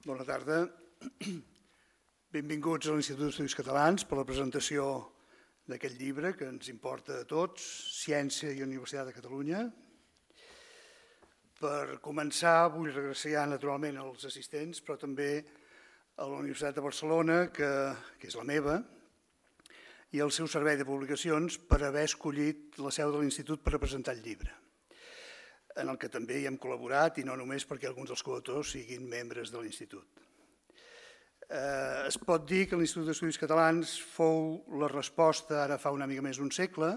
Bona tarda. Benvinguts a l'Institut d'Estudis Catalans per la presentació d'aquest llibre que ens importa a tots, Ciència i Universitat de Catalunya. Per començar, vull regressar naturalment als assistents, però també a la Universitat de Barcelona, que, que és la meva, i al seu servei de publicacions per haver escollit la seu de l'Institut per presentar el llibre en el que també hi hem col·laborat i no només perquè alguns dels coautors siguin membres de l'Institut. Eh, es pot dir que l'Institut d'Estudis Catalans fou la resposta ara fa una mica més d'un segle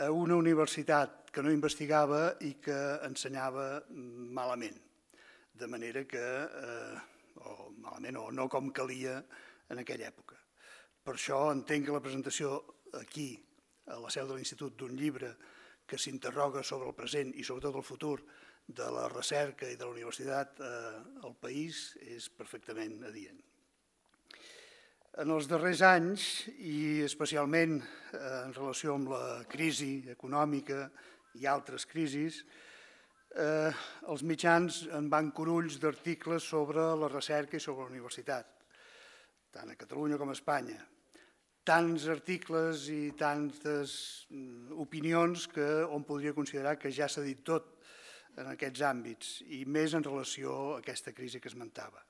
a una universitat que no investigava i que ensenyava malament, de manera que, eh, o malament o no com calia en aquella època. Per això entenc que la presentació aquí, a la seu de l'Institut, d'un llibre que que s'interroga sobre el present i sobretot el futur de la recerca i de la universitat eh, al país és perfectament adient. En els darrers anys, i especialment eh, en relació amb la crisi econòmica i altres crisis, eh, els mitjans en van corulls d'articles sobre la recerca i sobre la universitat, tant a Catalunya com a Espanya tants articles i tantes mm, opinions que on podria considerar que ja s'ha dit tot en aquests àmbits i més en relació a aquesta crisi que esmentava.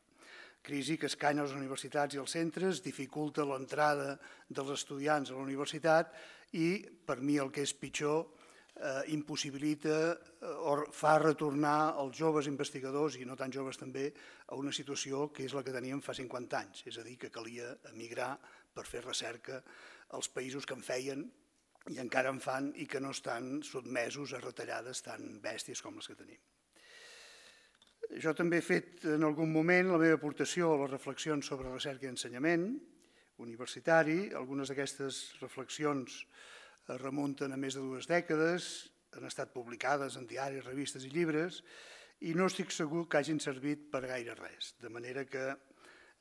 Crisi que escanya les universitats i els centres, dificulta l'entrada dels estudiants a la universitat i, per mi el que és pitjor, eh, impossibilita eh, o fa retornar els joves investigadors, i no tan joves també, a una situació que és la que teníem fa 50 anys, és a dir, que calia emigrar per fer recerca als països que en feien i encara en fan i que no estan sotmesos a retallades tan bèsties com les que tenim. Jo també he fet en algun moment la meva aportació a les reflexions sobre recerca i ensenyament universitari. Algunes d'aquestes reflexions es remunten a més de dues dècades, han estat publicades en diaris, revistes i llibres, i no estic segur que hagin servit per gaire res. De manera que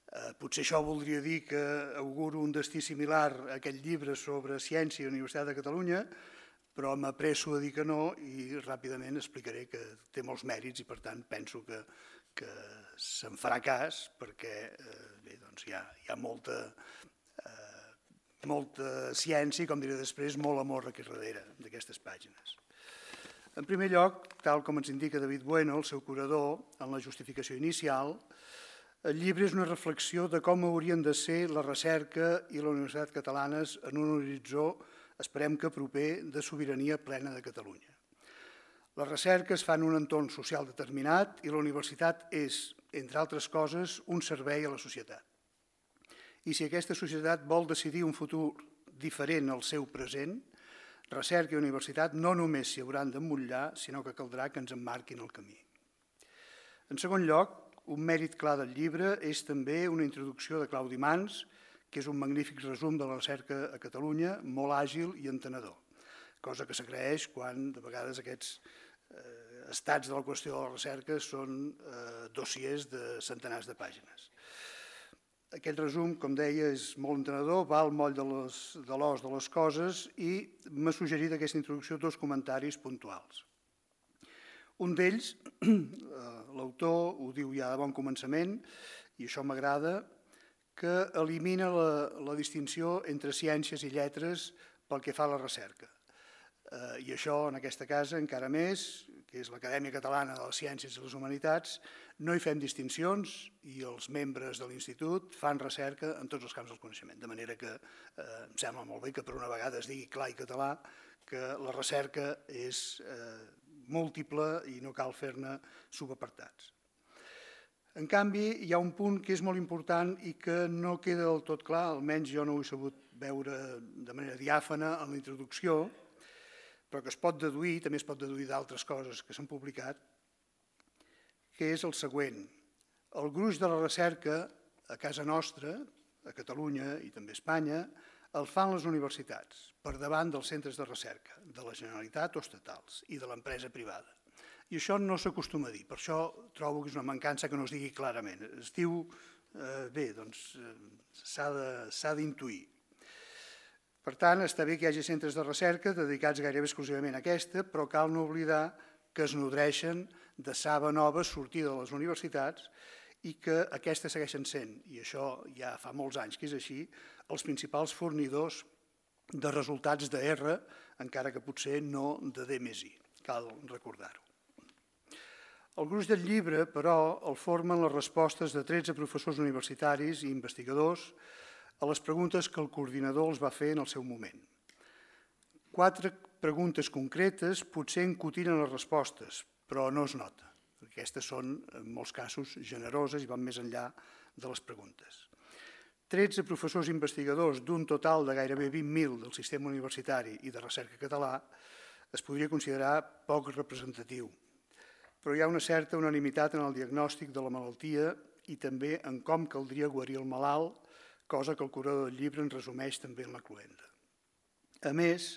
Eh, potser això voldria dir que auguro un destí similar a aquest llibre sobre ciència i la Universitat de Catalunya, però m'apresso a dir que no i ràpidament explicaré que té molts mèrits i per tant penso que, que se'n farà cas perquè eh, bé, doncs hi, ha, hi ha molta, eh, molta ciència i, com diré després, molt amor aquí darrere d'aquestes pàgines. En primer lloc, tal com ens indica David Bueno, el seu curador, en la justificació inicial, eh, el llibre és una reflexió de com haurien de ser la recerca i la Universitat Catalanes en un horitzó, esperem que proper, de sobirania plena de Catalunya. La recerca es fa en un entorn social determinat i la universitat és, entre altres coses, un servei a la societat. I si aquesta societat vol decidir un futur diferent al seu present, recerca i universitat no només s'hi hauran d'emmotllar, sinó que caldrà que ens emmarquin el camí. En segon lloc, un mèrit clar del llibre és també una introducció de Claudi Mans, que és un magnífic resum de la recerca a Catalunya, molt àgil i entenedor, cosa que s'agraeix quan de vegades aquests eh, estats de la qüestió de la recerca són eh, dossiers de centenars de pàgines. Aquest resum, com deia, és molt entrenador, va al moll de l'os de, de les coses i m'ha suggerit aquesta introducció dos comentaris puntuals. Un d'ells, eh, l'autor ho diu ja de bon començament, i això m'agrada, que elimina la, la distinció entre ciències i lletres pel que fa a la recerca. Eh, I això, en aquesta casa, encara més, que és l'Acadèmia Catalana de les Ciències i les Humanitats, no hi fem distincions i els membres de l'Institut fan recerca en tots els camps del coneixement, de manera que eh, em sembla molt bé que per una vegada es digui clar i català que la recerca és eh, múltiple i no cal fer-ne subapartats. En canvi, hi ha un punt que és molt important i que no queda del tot clar, almenys jo no ho he sabut veure de manera diàfana en la introducció, però que es pot deduir, també es pot deduir d'altres coses que s'han publicat, que és el següent. El gruix de la recerca a casa nostra, a Catalunya i també a Espanya, el fan les universitats, per davant dels centres de recerca, de la Generalitat o estatals i de l'empresa privada. I això no s'acostuma a dir, per això trobo que és una mancança que no es digui clarament. Es diu, eh, bé, doncs eh, s'ha d'intuir. Per tant, està bé que hi hagi centres de recerca dedicats gairebé exclusivament a aquesta, però cal no oblidar que es nodreixen de saba nova sortida de les universitats i que aquestes segueixen sent, i això ja fa molts anys que és així, els principals fornidors de resultats de R, encara que potser no de D més I, cal recordar-ho. El gruix del llibre, però, el formen les respostes de 13 professors universitaris i investigadors a les preguntes que el coordinador els va fer en el seu moment. Quatre preguntes concretes potser encotinen les respostes, però no es nota. Aquestes són, en molts casos, generoses i van més enllà de les preguntes. 13 professors investigadors d'un total de gairebé 20.000 del sistema universitari i de recerca català es podria considerar poc representatiu, però hi ha una certa unanimitat en el diagnòstic de la malaltia i també en com caldria guarir el malalt, cosa que el curador del llibre ens resumeix també en la cluenda. A més,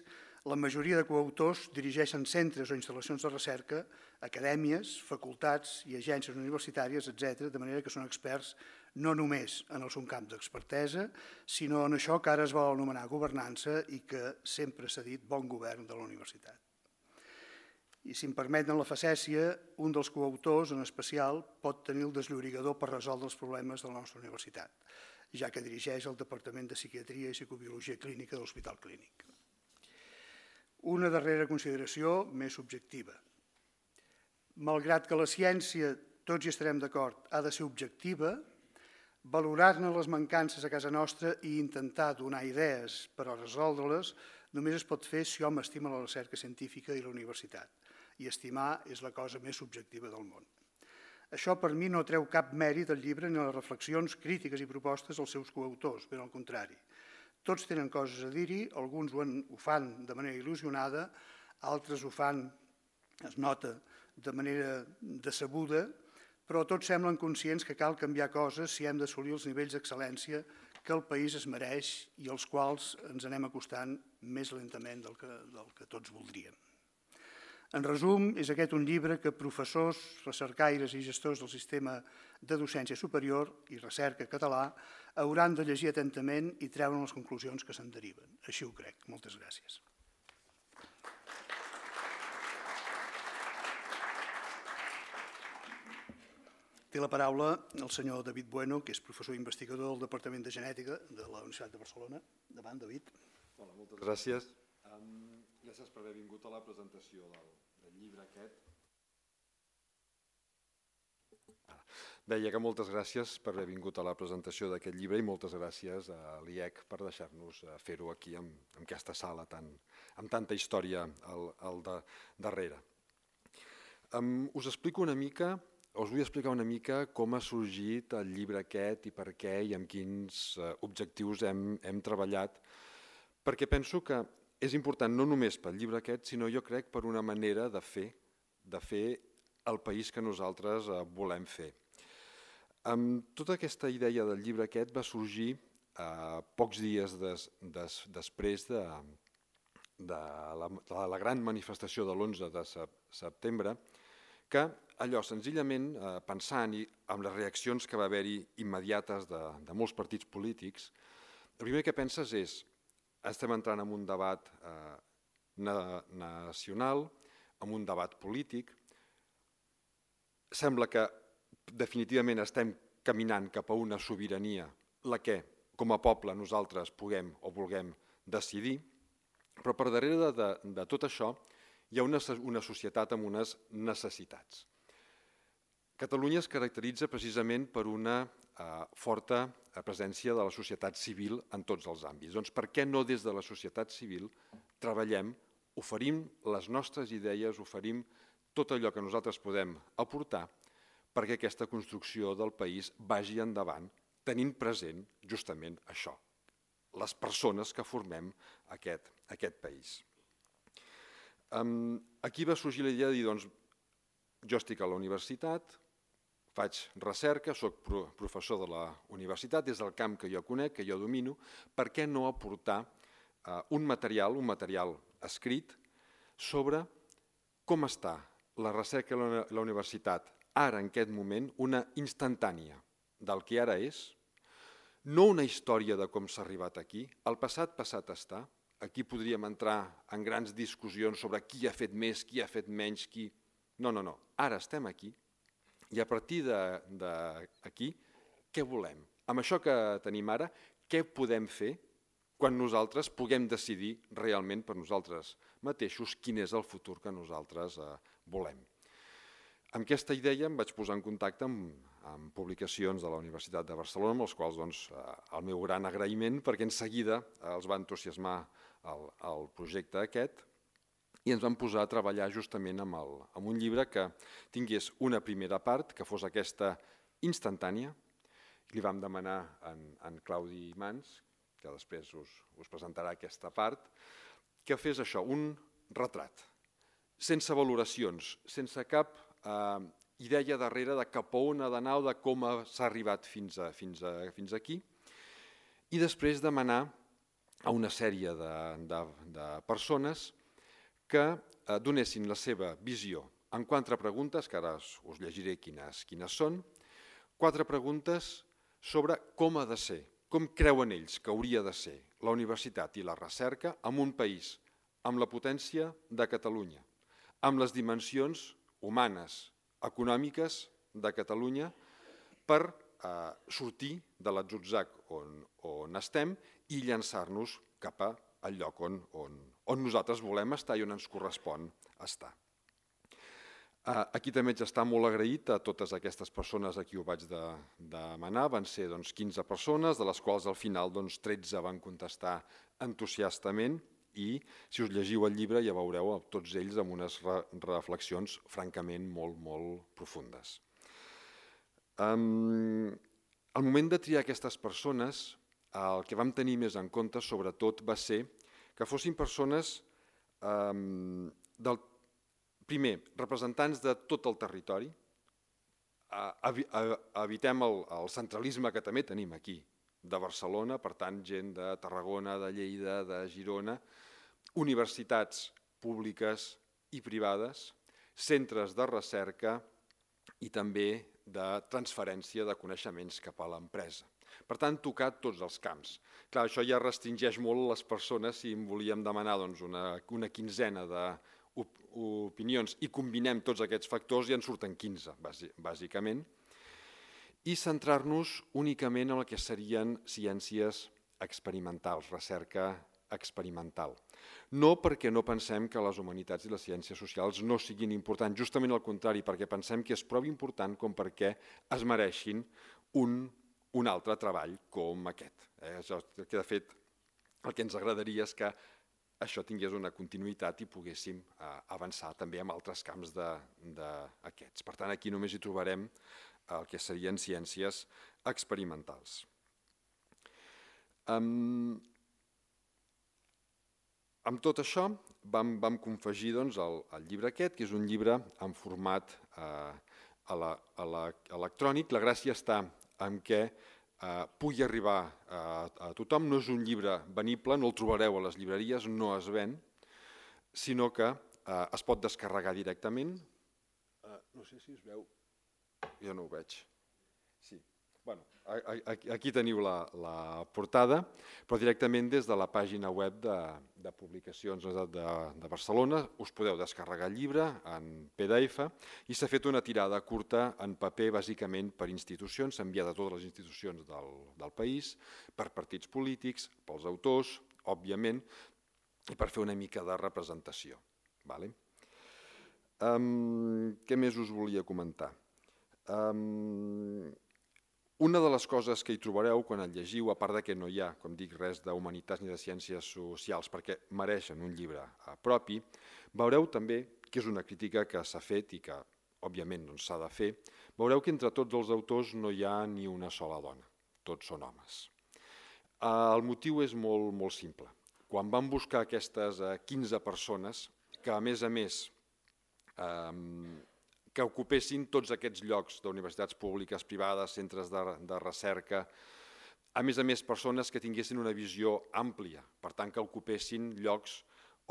la majoria de coautors dirigeixen centres o instal·lacions de recerca, acadèmies, facultats i agències universitàries, etc., de manera que són experts no només en el seu camp d'expertesa, sinó en això que ara es vol anomenar governança i que sempre s'ha dit bon govern de la universitat. I si em permeten la facècia, un dels coautors, en especial, pot tenir el desllorigador per resoldre els problemes de la nostra universitat, ja que dirigeix el Departament de Psiquiatria i Psicobiologia Clínica de l'Hospital Clínic. Una darrera consideració més subjectiva. Malgrat que la ciència, tots hi estarem d'acord, ha de ser objectiva, Valorar-ne les mancances a casa nostra i intentar donar idees per a resoldre-les només es pot fer si hom estima la recerca científica i la universitat. I estimar és la cosa més subjectiva del món. Això per mi no treu cap mèrit al llibre ni a les reflexions, crítiques i propostes dels seus coautors, ben al contrari. Tots tenen coses a dir-hi, alguns ho, ho fan de manera il·lusionada, altres ho fan, es nota, de manera decebuda, però tots semblen conscients que cal canviar coses si hem d'assolir els nivells d'excel·lència que el país es mereix i als quals ens anem acostant més lentament del que, del que tots voldríem. En resum, és aquest un llibre que professors, recercaires i gestors del sistema de docència superior i recerca català hauran de llegir atentament i treure les conclusions que se'n deriven. Així ho crec. Moltes gràcies. Té la paraula el senyor David Bueno, que és professor investigador del Departament de Genètica de la Universitat de Barcelona. Davant, David. Hola, moltes gràcies. Gràcies per haver vingut a la presentació del, del llibre aquest. Deia que moltes gràcies per haver vingut a la presentació d'aquest llibre i moltes gràcies a l'IEC per deixar-nos eh, fer-ho aquí, en, en aquesta sala, tan, amb tanta història al, al de, darrere. Um, us explico una mica us vull explicar una mica com ha sorgit el llibre aquest i per què i amb quins eh, objectius hem, hem treballat, perquè penso que és important no només pel llibre aquest, sinó jo crec per una manera de fer, de fer el país que nosaltres eh, volem fer. Amb tota aquesta idea del llibre aquest va sorgir eh, pocs dies des, des, després de, de, la, de la gran manifestació de l'11 de septembre, que allò, senzillament, eh, pensant i amb les reaccions que va haver-hi immediates de, de molts partits polítics, el primer que penses és estem entrant en un debat eh, na nacional, en un debat polític, sembla que definitivament estem caminant cap a una sobirania, la que, com a poble, nosaltres puguem o vulguem decidir, però per darrere de, de, de tot això hi ha una, una societat amb unes necessitats. Catalunya es caracteritza precisament per una eh, forta eh, presència de la societat civil en tots els àmbits. Doncs per què no des de la societat civil treballem, oferim les nostres idees, oferim tot allò que nosaltres podem aportar perquè aquesta construcció del país vagi endavant tenint present justament això, les persones que formem aquest, aquest país. aquí va sorgir la idea de dir, doncs, jo estic a la universitat, Faig recerca, sóc professor de la universitat, és el camp que jo conec, que jo domino, per què no aportar eh, un material, un material escrit, sobre com està la recerca a la universitat ara, en aquest moment, una instantània del que ara és, no una història de com s'ha arribat aquí, el passat passat està, aquí podríem entrar en grans discussions sobre qui ha fet més, qui ha fet menys, qui... No, no, no, ara estem aquí i a partir d'aquí, què volem? Amb això que tenim ara, què podem fer quan nosaltres puguem decidir realment per nosaltres mateixos quin és el futur que nosaltres eh, volem. Amb aquesta idea em vaig posar en contacte amb, amb publicacions de la Universitat de Barcelona, amb els quals doncs, eh, el meu gran agraïment, perquè en seguida eh, els va entusiasmar el, el projecte aquest, i ens vam posar a treballar justament amb, el, amb un llibre que tingués una primera part, que fos aquesta instantània. Li vam demanar en, en Claudi Mans, que després us, us presentarà aquesta part, que fes això, un retrat, sense valoracions, sense cap eh, idea darrere de cap on ha d'anar o de com s'ha arribat fins, a, fins, a, fins aquí, i després demanar a una sèrie de, de, de persones que eh, donessin la seva visió en quatre preguntes, que ara us llegiré quines, quines són, quatre preguntes sobre com ha de ser, com creuen ells que hauria de ser la universitat i la recerca en un país amb la potència de Catalunya, amb les dimensions humanes, econòmiques de Catalunya, per eh, sortir de l'atzutzac on, on estem i llançar-nos cap al lloc on, on, on nosaltres volem estar i on ens correspon estar. Eh, aquí també ja està molt agraït a totes aquestes persones a qui ho vaig de, de demanar. Van ser doncs, 15 persones, de les quals al final doncs, 13 van contestar entusiastament i si us llegiu el llibre ja veureu tots ells amb unes re reflexions francament molt, molt profundes. Um, al moment de triar aquestes persones, el que vam tenir més en compte sobretot va ser que fossin persones ehm, del, primer, representants de tot el territori, evitem el, el centralisme que també tenim aquí, de Barcelona, per tant, gent de Tarragona, de Lleida, de Girona, universitats públiques i privades, centres de recerca i també de transferència de coneixements cap a l'empresa. Per tant, tocar tots els camps. Clar, això ja restringeix molt les persones si en volíem demanar doncs, una, una quinzena de opinions i combinem tots aquests factors i en surten 15, bàsicament, i centrar-nos únicament en el que serien ciències experimentals, recerca experimental. No perquè no pensem que les humanitats i les ciències socials no siguin importants, justament al contrari, perquè pensem que és prou important com perquè es mereixin un un altre treball com aquest. Eh? Això, que de fet el que ens agradaria és que això tingués una continuïtat i poguéssim eh, avançar també en altres camps d'aquests. Per tant, aquí només hi trobarem eh, el que serien ciències experimentals. Um, amb tot això vam, vam confegir doncs, el, el llibre aquest, que és un llibre en format eh, a la, electrònic. La gràcia està en què eh, pugui arribar a, eh, a tothom. No és un llibre venible, no el trobareu a les llibreries, no es ven, sinó que eh, es pot descarregar directament. Eh, no sé si es veu, jo no ho veig. Bueno, aquí teniu la, la portada, però directament des de la pàgina web de, de publicacions de, eh, de, de Barcelona us podeu descarregar el llibre en PDF i s'ha fet una tirada curta en paper bàsicament per institucions, s'ha enviat a totes les institucions del, del país, per partits polítics, pels autors, òbviament, i per fer una mica de representació. Vale? Um, què més us volia comentar? Um, una de les coses que hi trobareu quan el llegiu, a part de que no hi ha, com dic, res d'humanitats ni de ciències socials, perquè mereixen un llibre propi, veureu també, que és una crítica que s'ha fet i que, òbviament, doncs, s'ha de fer, veureu que entre tots els autors no hi ha ni una sola dona, tots són homes. Eh, el motiu és molt, molt simple. Quan van buscar aquestes 15 eh, persones, que a més a més eh, que ocupessin tots aquests llocs d'universitats públiques, privades, centres de, de recerca, a més a més, persones que tinguessin una visió àmplia, per tant, que ocupessin llocs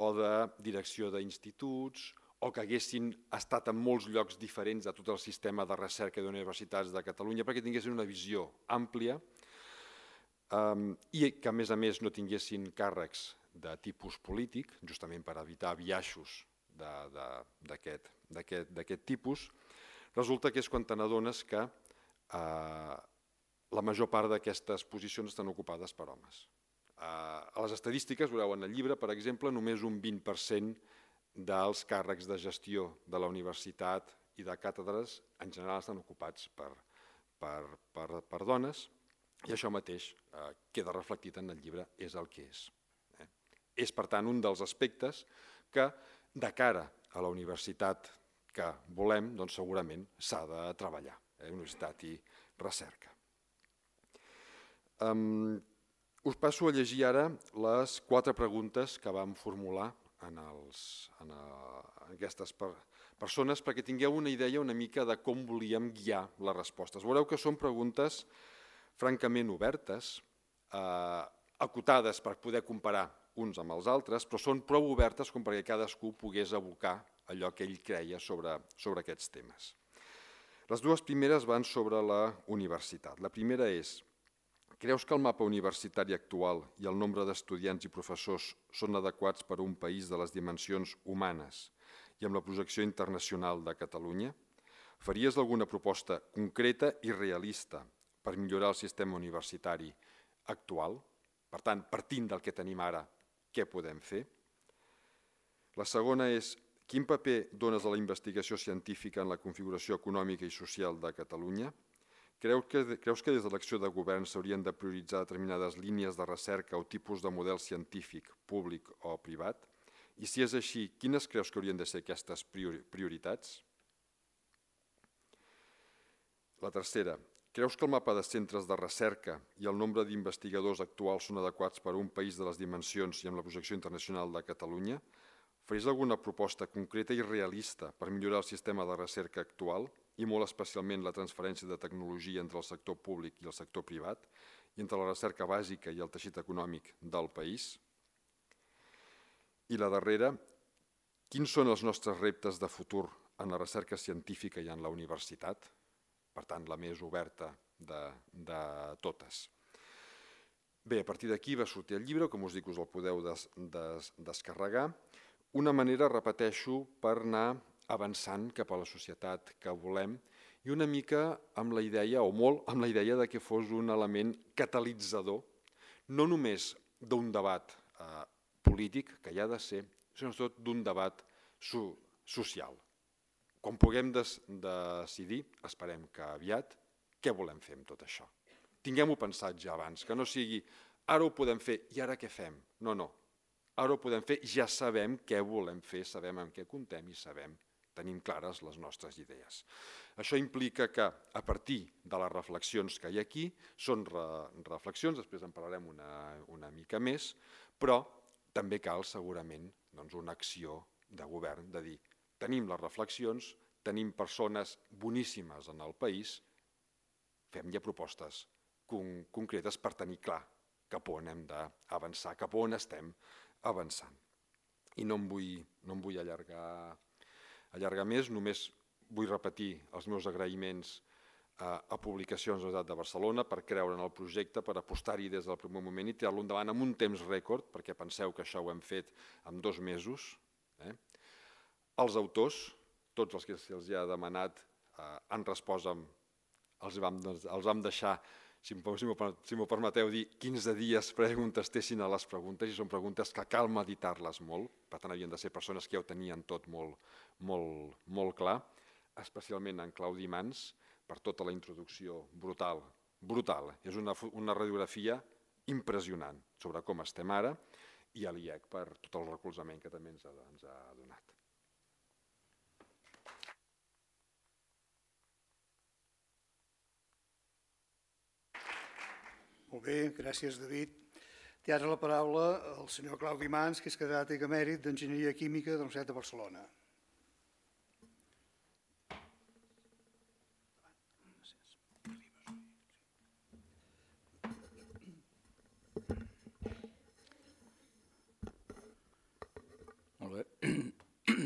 o de direcció d'instituts, o que haguessin estat en molts llocs diferents de tot el sistema de recerca d'universitats de Catalunya, perquè tinguessin una visió àmplia um, i que, a més a més, no tinguessin càrrecs de tipus polític, justament per evitar biaixos d'aquest tipus, resulta que és quan te n'adones que eh, la major part d'aquestes posicions estan ocupades per homes. Eh, a les estadístiques, veureu en el llibre, per exemple, només un 20% dels càrrecs de gestió de la universitat i de càtedres en general estan ocupats per, per, per, per dones i això mateix eh, queda reflectit en el llibre, és el que és. Eh? És, per tant, un dels aspectes que de cara a la universitat que volem, doncs segurament s'ha de treballar, eh? universitat i recerca. Um, us passo a llegir ara les quatre preguntes que vam formular en, els, en, a, en aquestes per, persones perquè tingueu una idea una mica de com volíem guiar les respostes. Veureu que són preguntes francament obertes, eh, acotades per poder comparar uns amb els altres, però són prou obertes com perquè cadascú pogués abocar allò que ell creia sobre, sobre aquests temes. Les dues primeres van sobre la universitat. La primera és, creus que el mapa universitari actual i el nombre d'estudiants i professors són adequats per a un país de les dimensions humanes i amb la projecció internacional de Catalunya? Faries alguna proposta concreta i realista per millorar el sistema universitari actual? Per tant, partint del que tenim ara, què podem fer? La segona és quin paper dones a la investigació científica en la configuració econòmica i social de Catalunya? Creus que, creus que des de l'acció de govern s'haurien de prioritzar determinades línies de recerca o tipus de model científic, públic o privat? I si és així, quines creus que haurien de ser aquestes prioritats? La tercera, Creus que el mapa de centres de recerca i el nombre d'investigadors actuals són adequats per a un país de les dimensions i amb la projecció internacional de Catalunya? Faries alguna proposta concreta i realista per millorar el sistema de recerca actual i molt especialment la transferència de tecnologia entre el sector públic i el sector privat i entre la recerca bàsica i el teixit econòmic del país? I la darrera, quins són els nostres reptes de futur en la recerca científica i en la universitat? per tant la més oberta de, de totes. Bé, a partir d'aquí va sortir el llibre, com us dic, us el podeu des, des, descarregar. Una manera, repeteixo, per anar avançant cap a la societat que volem i una mica amb la idea, o molt amb la idea de que fos un element catalitzador, no només d'un debat eh, polític, que hi ha de ser, sinó tot d'un debat so social. Quan puguem decidir, esperem que aviat, què volem fer amb tot això. Tinguem-ho pensat ja abans, que no sigui ara ho podem fer i ara què fem? No, no, ara ho podem fer, ja sabem què volem fer, sabem amb què comptem i sabem, tenim clares les nostres idees. Això implica que a partir de les reflexions que hi ha aquí, són re reflexions, després en parlarem una, una mica més, però també cal segurament doncs, una acció de govern, de dir, tenim les reflexions, tenim persones boníssimes en el país, fem ja propostes con concretes per tenir clar cap on hem d'avançar, cap on estem avançant. I no em vull, no em vull allargar, allargar més, només vull repetir els meus agraïments a, eh, a Publicacions de l'Edat de Barcelona per creure en el projecte, per apostar-hi des del primer moment i tirar-lo endavant en un temps rècord, perquè penseu que això ho hem fet en dos mesos, eh? Els autors, tots els que se'ls ha demanat, eh, han respost amb... Els vam, els vam deixar, si m'ho si si permeteu dir, 15 dies perquè contestessin a les preguntes i són preguntes que cal meditar-les molt. Per tant, havien de ser persones que ja ho tenien tot molt, molt, molt clar, especialment en Claudi Mans, per tota la introducció brutal, brutal. És una, una radiografia impressionant sobre com estem ara i a l'IEC per tot el recolzament que també ens ha, ens ha donat. Molt bé, gràcies David. Té ara la paraula el senyor Claudi Mans, que és catedràtic emèrit d'Enginyeria Química de la Universitat de Barcelona. Molt bé.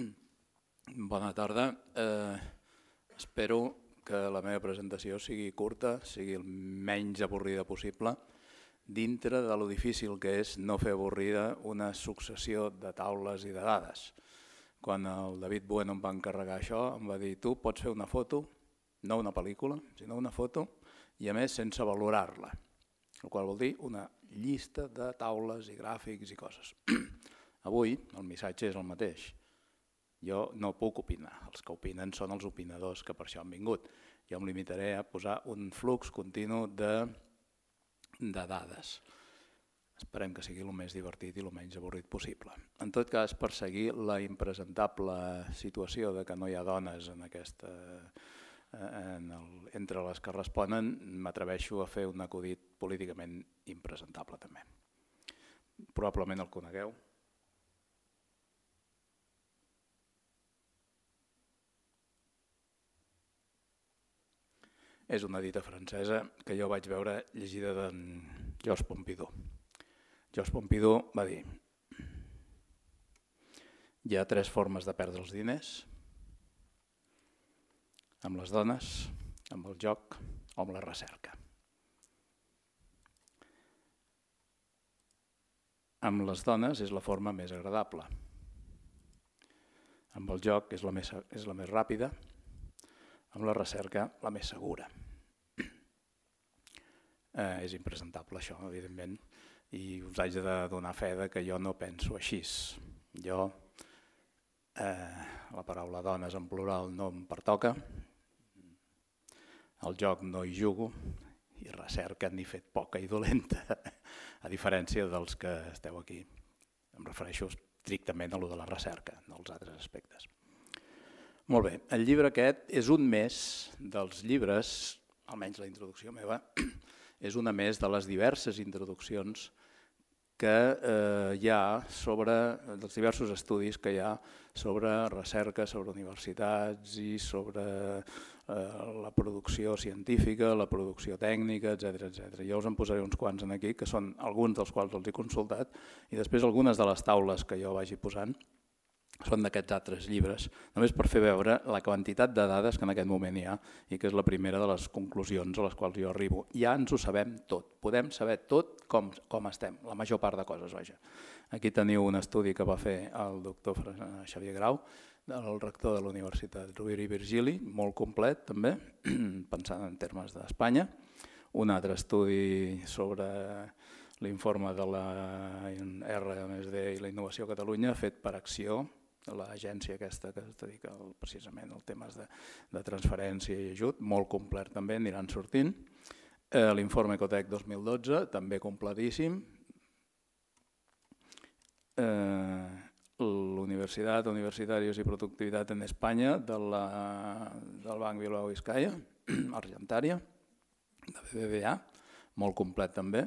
Bona tarda. Eh, espero que la meva presentació sigui curta, sigui el menys avorrida possible, dintre de lo difícil que és no fer avorrida una successió de taules i de dades. Quan el David Bueno em va encarregar això, em va dir, tu pots fer una foto, no una pel·lícula, sinó una foto, i a més sense valorar-la, el qual vol dir una llista de taules i gràfics i coses. Avui el missatge és el mateix. Jo no puc opinar, els que opinen són els opinadors que per això han vingut. Jo em limitaré a posar un flux continu de, de dades. Esperem que sigui el més divertit i el menys avorrit possible. En tot cas, per seguir la impresentable situació de que no hi ha dones en aquesta, en el, entre les que responen, m'atreveixo a fer un acudit políticament impresentable també. Probablement el conegueu, és una dita francesa que jo vaig veure llegida d'en Georges Pompidou. Georges Pompidou va dir hi ha tres formes de perdre els diners, amb les dones, amb el joc o amb la recerca. Amb les dones és la forma més agradable. Amb el joc és la més, és la més ràpida, amb la recerca la més segura. Eh, és impresentable això, evidentment, i us haig de donar fe de que jo no penso així. Jo, eh, la paraula dones en plural no em pertoca, el joc no hi jugo i recerca n'he fet poca i dolenta, a diferència dels que esteu aquí. Em refereixo estrictament a lo de la recerca, no als altres aspectes. Molt bé, el llibre aquest és un més dels llibres, almenys la introducció meva, és una més de les diverses introduccions que eh, hi ha sobre, dels diversos estudis que hi ha sobre recerca, sobre universitats i sobre eh, la producció científica, la producció tècnica, etc etc. Jo us en posaré uns quants en aquí, que són alguns dels quals els he consultat, i després algunes de les taules que jo vagi posant, són d'aquests altres llibres, només per fer veure la quantitat de dades que en aquest moment hi ha i que és la primera de les conclusions a les quals jo arribo. Ja ens ho sabem tot, podem saber tot com, com estem, la major part de coses, vaja. Aquí teniu un estudi que va fer el doctor Xavier Grau, el rector de la Universitat Rovira i Virgili, molt complet també, pensant en termes d'Espanya. Un altre estudi sobre l'informe de la R+D i la innovació a Catalunya fet per Acció, l'agència aquesta que es dedica precisament als temes de, de transferència i ajut, molt complet també, aniran sortint. Eh, L'informe Ecotec 2012, també completíssim. Eh, L'Universitat, Universitaris i Productivitat en Espanya, de la, del Banc Bilbao Vizcaya, Argentària, de BBVA, molt complet també.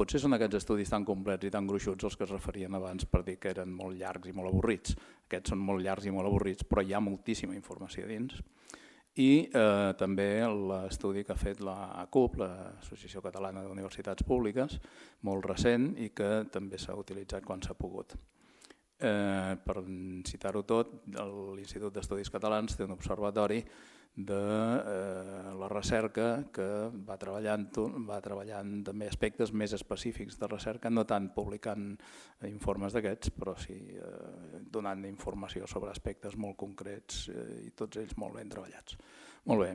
Potser són aquests estudis tan complets i tan gruixuts els que es referien abans per dir que eren molt llargs i molt avorrits. Aquests són molt llargs i molt avorrits, però hi ha moltíssima informació dins. I eh, també l'estudi que ha fet la CUP, l'Associació Catalana d'Universitats Públiques, molt recent i que també s'ha utilitzat quan s'ha pogut. Eh, per citar-ho tot, l'Institut d'Estudis Catalans té un observatori de eh, la recerca que va treballant, va treballant també aspectes més específics de recerca, no tant publicant informes d'aquests, però sí eh, donant informació sobre aspectes molt concrets eh, i tots ells molt ben treballats. Molt bé.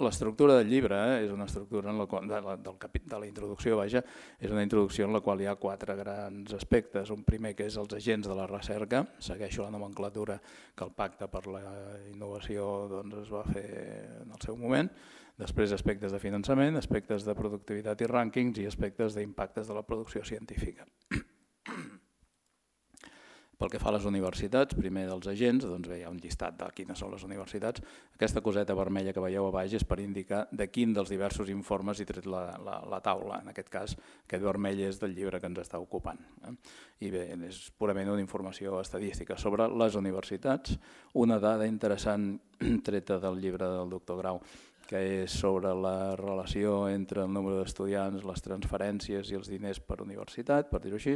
L'estructura del llibre eh, és una estructura en la qual, de, la, del capi, de la introducció, vaja, és una introducció en la qual hi ha quatre grans aspectes. Un primer que és els agents de la recerca, segueixo la nomenclatura que el Pacte per la Innovació doncs, es va fer en el seu moment, després aspectes de finançament, aspectes de productivitat i rànquings i aspectes d'impactes de la producció científica. Pel que fa a les universitats, primer dels agents, doncs bé, hi ha un llistat de quines són les universitats. Aquesta coseta vermella que veieu a baix és per indicar de quin dels diversos informes hi tret la, la, la taula. En aquest cas, aquest vermell és del llibre que ens està ocupant. Eh? I bé, és purament una informació estadística sobre les universitats. Una dada interessant treta del llibre del doctor Grau que és sobre la relació entre el nombre d'estudiants, les transferències i els diners per universitat, per dir-ho així,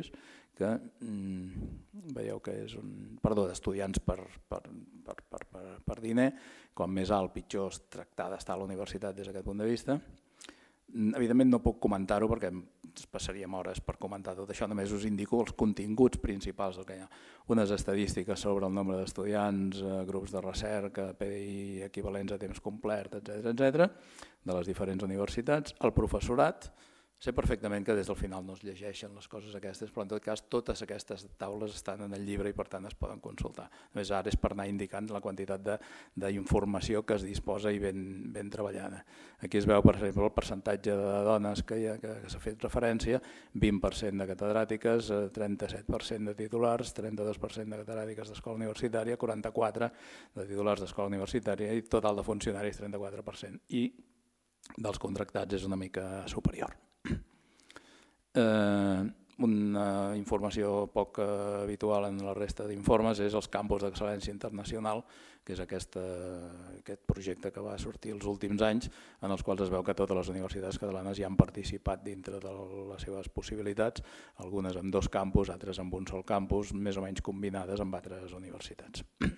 que mm, veieu que és un perdó d'estudiants per, per, per, per, per, per diner, com més alt pitjor es tractar d'estar a la universitat des d'aquest punt de vista. Mm, evidentment no puc comentar-ho perquè ens passaríem hores per comentar tot això, només us indico els continguts principals del que hi ha. Unes estadístiques sobre el nombre d'estudiants, eh, grups de recerca, PDI equivalents a temps complet, etc etc de les diferents universitats, el professorat, Sé perfectament que des del final no es llegeixen les coses aquestes, però en tot cas totes aquestes taules estan en el llibre i per tant es poden consultar. A més, ara és per anar indicant la quantitat d'informació que es disposa i ben, ben treballada. Aquí es veu, per exemple, el percentatge de dones que, ha, que, que s'ha fet referència, 20% de catedràtiques, 37% eh, de titulars, 32% de catedràtiques d'escola universitària, 44% de titulars d'escola universitària i total de funcionaris 34%. I dels contractats és una mica superior. Eh, una informació poc eh, habitual en la resta d'informes és els campus d'excel·lència internacional, que és aquesta, eh, aquest projecte que va sortir els últims anys, en els quals es veu que totes les universitats catalanes ja han participat dintre de les seves possibilitats, algunes amb dos campus, altres amb un sol campus, més o menys combinades amb altres universitats.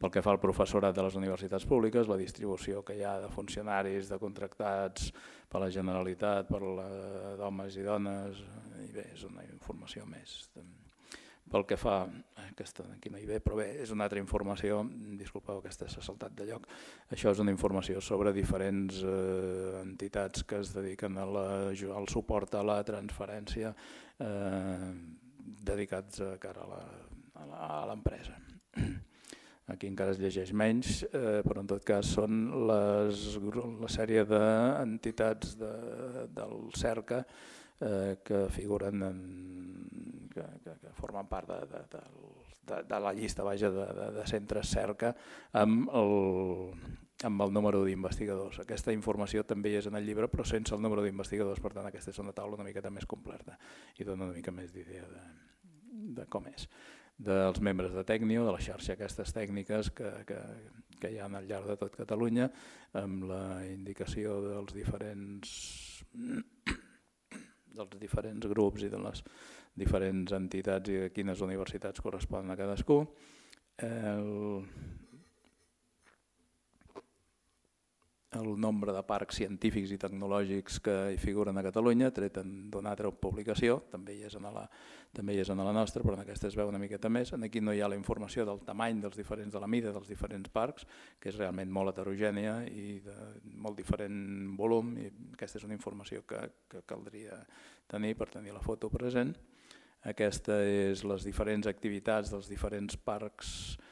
Pel que fa al professorat de les universitats públiques, la distribució que hi ha de funcionaris, de contractats per la Generalitat, per d'homes i dones, i bé, és una informació més. Pel que fa, a aquesta aquí no hi ve, però bé, és una altra informació, disculpeu, aquesta s'ha saltat de lloc, això és una informació sobre diferents eh, entitats que es dediquen a la, al suport a la transferència eh, dedicats a cara a l'empresa. Aquí encara es llegeix menys, eh, però en tot cas són les, la sèrie d'entitats de, del CERCA eh, que figuren, en, que, que, que formen part de, de, de, de, la llista vaja de, de, de centres CERCA amb el, amb el número d'investigadors. Aquesta informació també és en el llibre, però sense el número d'investigadors, per tant aquesta és una taula una miqueta més completa i dona una mica més d'idea de, de com és dels membres de Tècnio, de la xarxa aquestes tècniques que, que, que hi ha al llarg de tot Catalunya, amb la indicació dels diferents, dels diferents grups i de les diferents entitats i de quines universitats corresponen a cadascú. El, el nombre de parcs científics i tecnològics que hi figuren a Catalunya, tret d'una altra publicació, també hi, és en la, també hi és en la nostra, però en aquesta es veu una miqueta més. En Aquí no hi ha la informació del tamany dels diferents, de la mida dels diferents parcs, que és realment molt heterogènia i de molt diferent volum, i aquesta és una informació que, que caldria tenir per tenir la foto present. Aquesta és les diferents activitats dels diferents parcs científics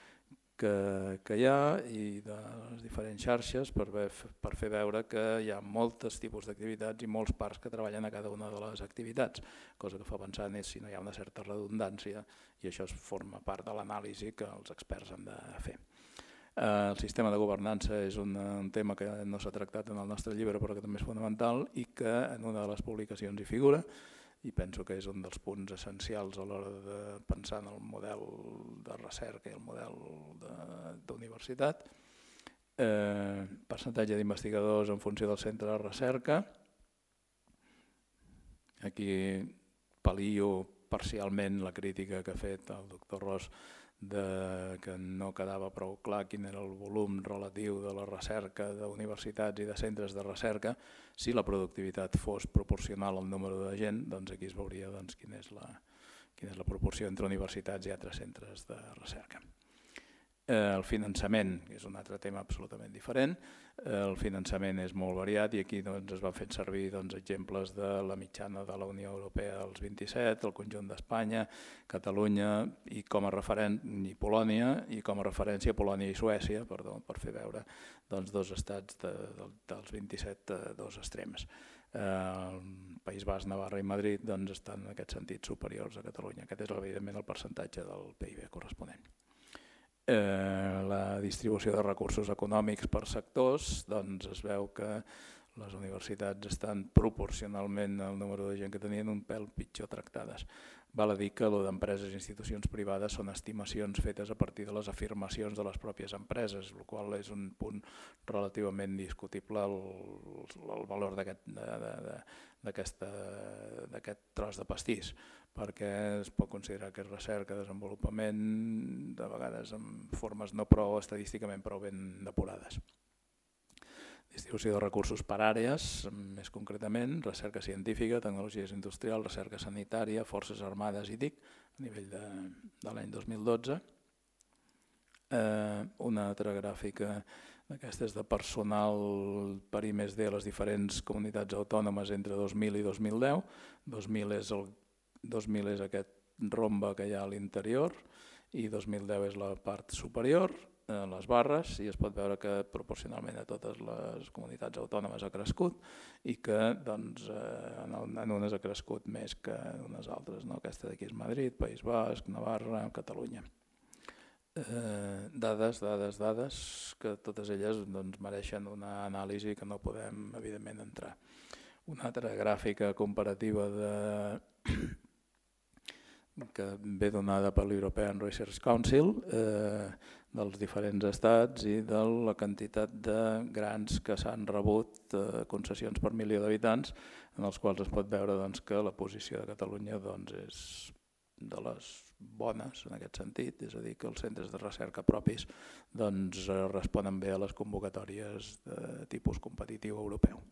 que, que hi ha i de les diferents xarxes per, ve, per fer veure que hi ha molts tipus d'activitats i molts parts que treballen a cada una de les activitats, cosa que fa pensar és si no hi ha una certa redundància i això es forma part de l'anàlisi que els experts han de fer. Eh, el sistema de governança és un tema que no s'ha tractat en el nostre llibre però que també és fonamental i que en una de les publicacions hi figura, i penso que és un dels punts essencials a l'hora de pensar en el model de recerca i el model d'universitat. Eh, percentatge d'investigadors en funció del centre de recerca. Aquí palio parcialment la crítica que ha fet el doctor Ross de que no quedava prou clar quin era el volum relatiu de la recerca d'universitats i de centres de recerca, si la productivitat fos proporcional al número de gent, doncs aquí es veuria doncs, quina, és la, quina és la proporció entre universitats i altres centres de recerca. Eh, el finançament, que és un altre tema absolutament diferent, eh, el finançament és molt variat i aquí doncs, es van fent servir doncs, exemples de la mitjana de la Unió Europea dels 27, el conjunt d'Espanya, Catalunya i com a referent i Polònia i com a referència Polònia i Suècia, perdó, per fer veure doncs, dos estats de, de, dels 27 de eh, dos extrems. el País Basc, Navarra i Madrid doncs, estan en aquest sentit superiors a Catalunya. Aquest és evidentment el percentatge del PIB corresponent eh, la distribució de recursos econòmics per sectors, doncs es veu que les universitats estan proporcionalment al número de gent que tenien un pèl pitjor tractades. Val a dir que lo d'empreses i institucions privades són estimacions fetes a partir de les afirmacions de les pròpies empreses, el qual és un punt relativament discutible el, el valor d'aquest tros de pastís, perquè es pot considerar que és recerca, desenvolupament, de vegades en formes no prou estadísticament prou ben depurades distribució de recursos per àrees, més concretament, recerca científica, tecnologies industrials, recerca sanitària, forces armades i TIC, a nivell de, de l'any 2012. Eh, una altra gràfica d'aquestes de personal per I més de a les diferents comunitats autònomes entre 2000 i 2010. 2000 és, el, 2000 és aquest romba que hi ha a l'interior i 2010 és la part superior Eh, les barres i es pot veure que proporcionalment a totes les comunitats autònomes ha crescut i que doncs, eh, en unes ha crescut més que en unes altres. No? Aquesta d'aquí és Madrid, País Basc, Navarra, Catalunya. Eh, dades, dades, dades, que totes elles doncs, mereixen una anàlisi que no podem, evidentment, entrar. Una altra gràfica comparativa de que ve donada per l'European Research Council, eh, dels diferents estats i de la quantitat de grans que s'han rebut eh, concessions per milió d'habitants, en els quals es pot veure doncs, que la posició de Catalunya doncs, és de les bones en aquest sentit, és a dir, que els centres de recerca propis doncs, eh, responen bé a les convocatòries de tipus competitiu europeu.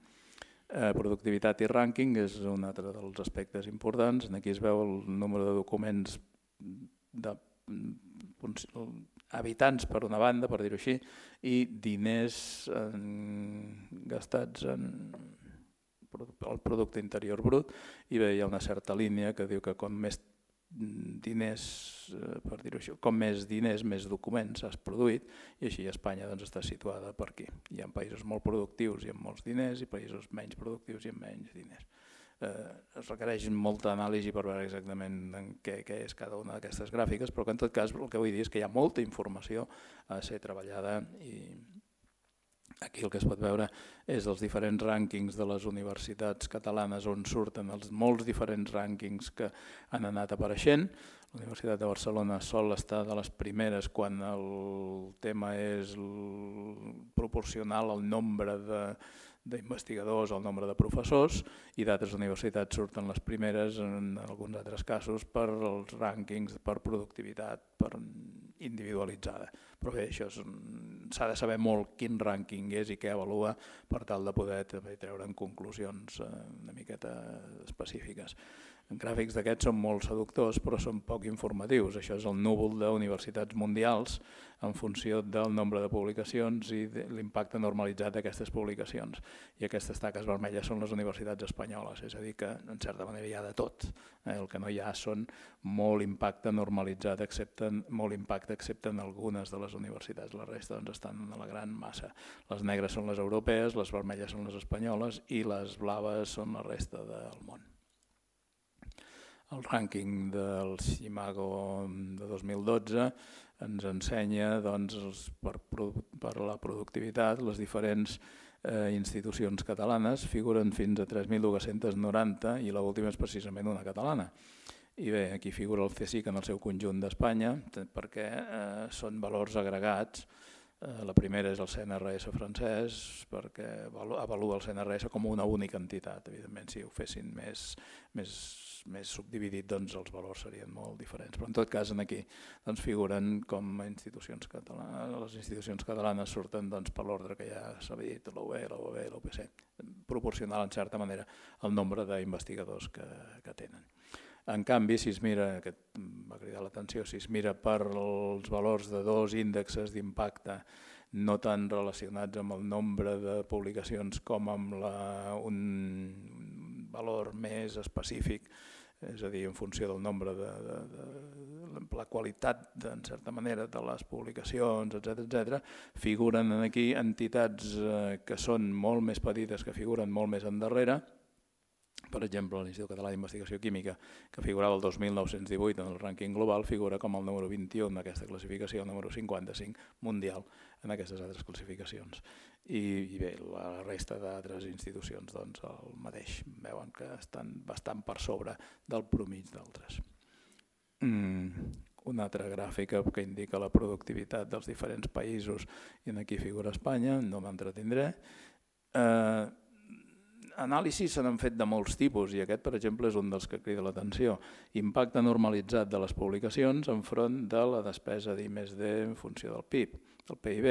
Eh, productivitat i rànquing és un altre dels aspectes importants. Aquí es veu el número de documents de mm, habitants per una banda, per dir-ho així, i diners en, gastats en el producte interior brut i bé, hi ha una certa línia que diu que com més diners, eh, per dir-ho així, com més diners, més documents has produït i així Espanya doncs, està situada per aquí. Hi ha països molt productius i amb molts diners i països menys productius i amb menys diners eh, es requereix molta anàlisi per veure exactament en què, què és cada una d'aquestes gràfiques, però que en tot cas el que vull dir és que hi ha molta informació a ser treballada i aquí el que es pot veure és els diferents rànquings de les universitats catalanes on surten els molts diferents rànquings que han anat apareixent. La Universitat de Barcelona sol estar de les primeres quan el tema és proporcional al nombre de d'investigadors, el nombre de professors i d'altres universitats surten les primeres en alguns altres casos per els rànquings, per productivitat, per individualitzada. Però bé, això s'ha de saber molt quin rànquing és i què avalua per tal de poder treure en conclusions eh, una miqueta específiques gràfics d'aquests són molt seductors però són poc informatius. Això és el núvol d'universitats mundials en funció del nombre de publicacions i l'impacte normalitzat d'aquestes publicacions. I aquestes taques vermelles són les universitats espanyoles, és a dir que en certa manera hi ha de tot. Eh, el que no hi ha són molt impacte normalitzat, excepte, molt impacte excepte en algunes de les universitats, la resta doncs, estan a la gran massa. Les negres són les europees, les vermelles són les espanyoles i les blaves són la resta del món. El rànquing del Simago de 2012 ens ensenya doncs, els, per, per la productivitat les diferents eh, institucions catalanes figuren fins a 3.290 i l'última és precisament una catalana. I bé, aquí figura el CSIC en el seu conjunt d'Espanya perquè eh, són valors agregats Eh, la primera és el CNRS francès, perquè avalua el CNRS com una única entitat. Evidentment, si ho fessin més, més més subdividit doncs, els valors serien molt diferents. Però en tot cas en aquí doncs, figuren com a institucions catalanes, les institucions catalanes surten doncs, per l'ordre que ja s'ha dit, l'UB, l'UB, l'UPC, proporcional en certa manera al nombre d'investigadors que, que tenen. En canvi, si es mira, aquest m'ha cridat l'atenció, si es mira per els valors de dos índexes d'impacte no tan relacionats amb el nombre de publicacions com amb la, un valor més específic és a dir, en funció del nombre de, de, de, de la qualitat, en certa manera, de les publicacions, etc etc, figuren aquí entitats eh, que són molt més petites, que figuren molt més endarrere, per exemple, l'Institut Català d'Investigació Química, que figurava el 2918 en el rànquing global, figura com el número 21 d'aquesta classificació, el número 55 mundial en aquestes altres classificacions i, i bé, la resta d'altres institucions doncs, el mateix, veuen que estan bastant per sobre del promig d'altres. Mm, una altra gràfica que indica la productivitat dels diferents països, i en aquí figura Espanya, no m'entretindré, eh, anàlisis se n'han fet de molts tipus i aquest, per exemple, és un dels que crida l'atenció. Impacte normalitzat de les publicacions enfront de la despesa d'IMSD en funció del PIB, del PIB.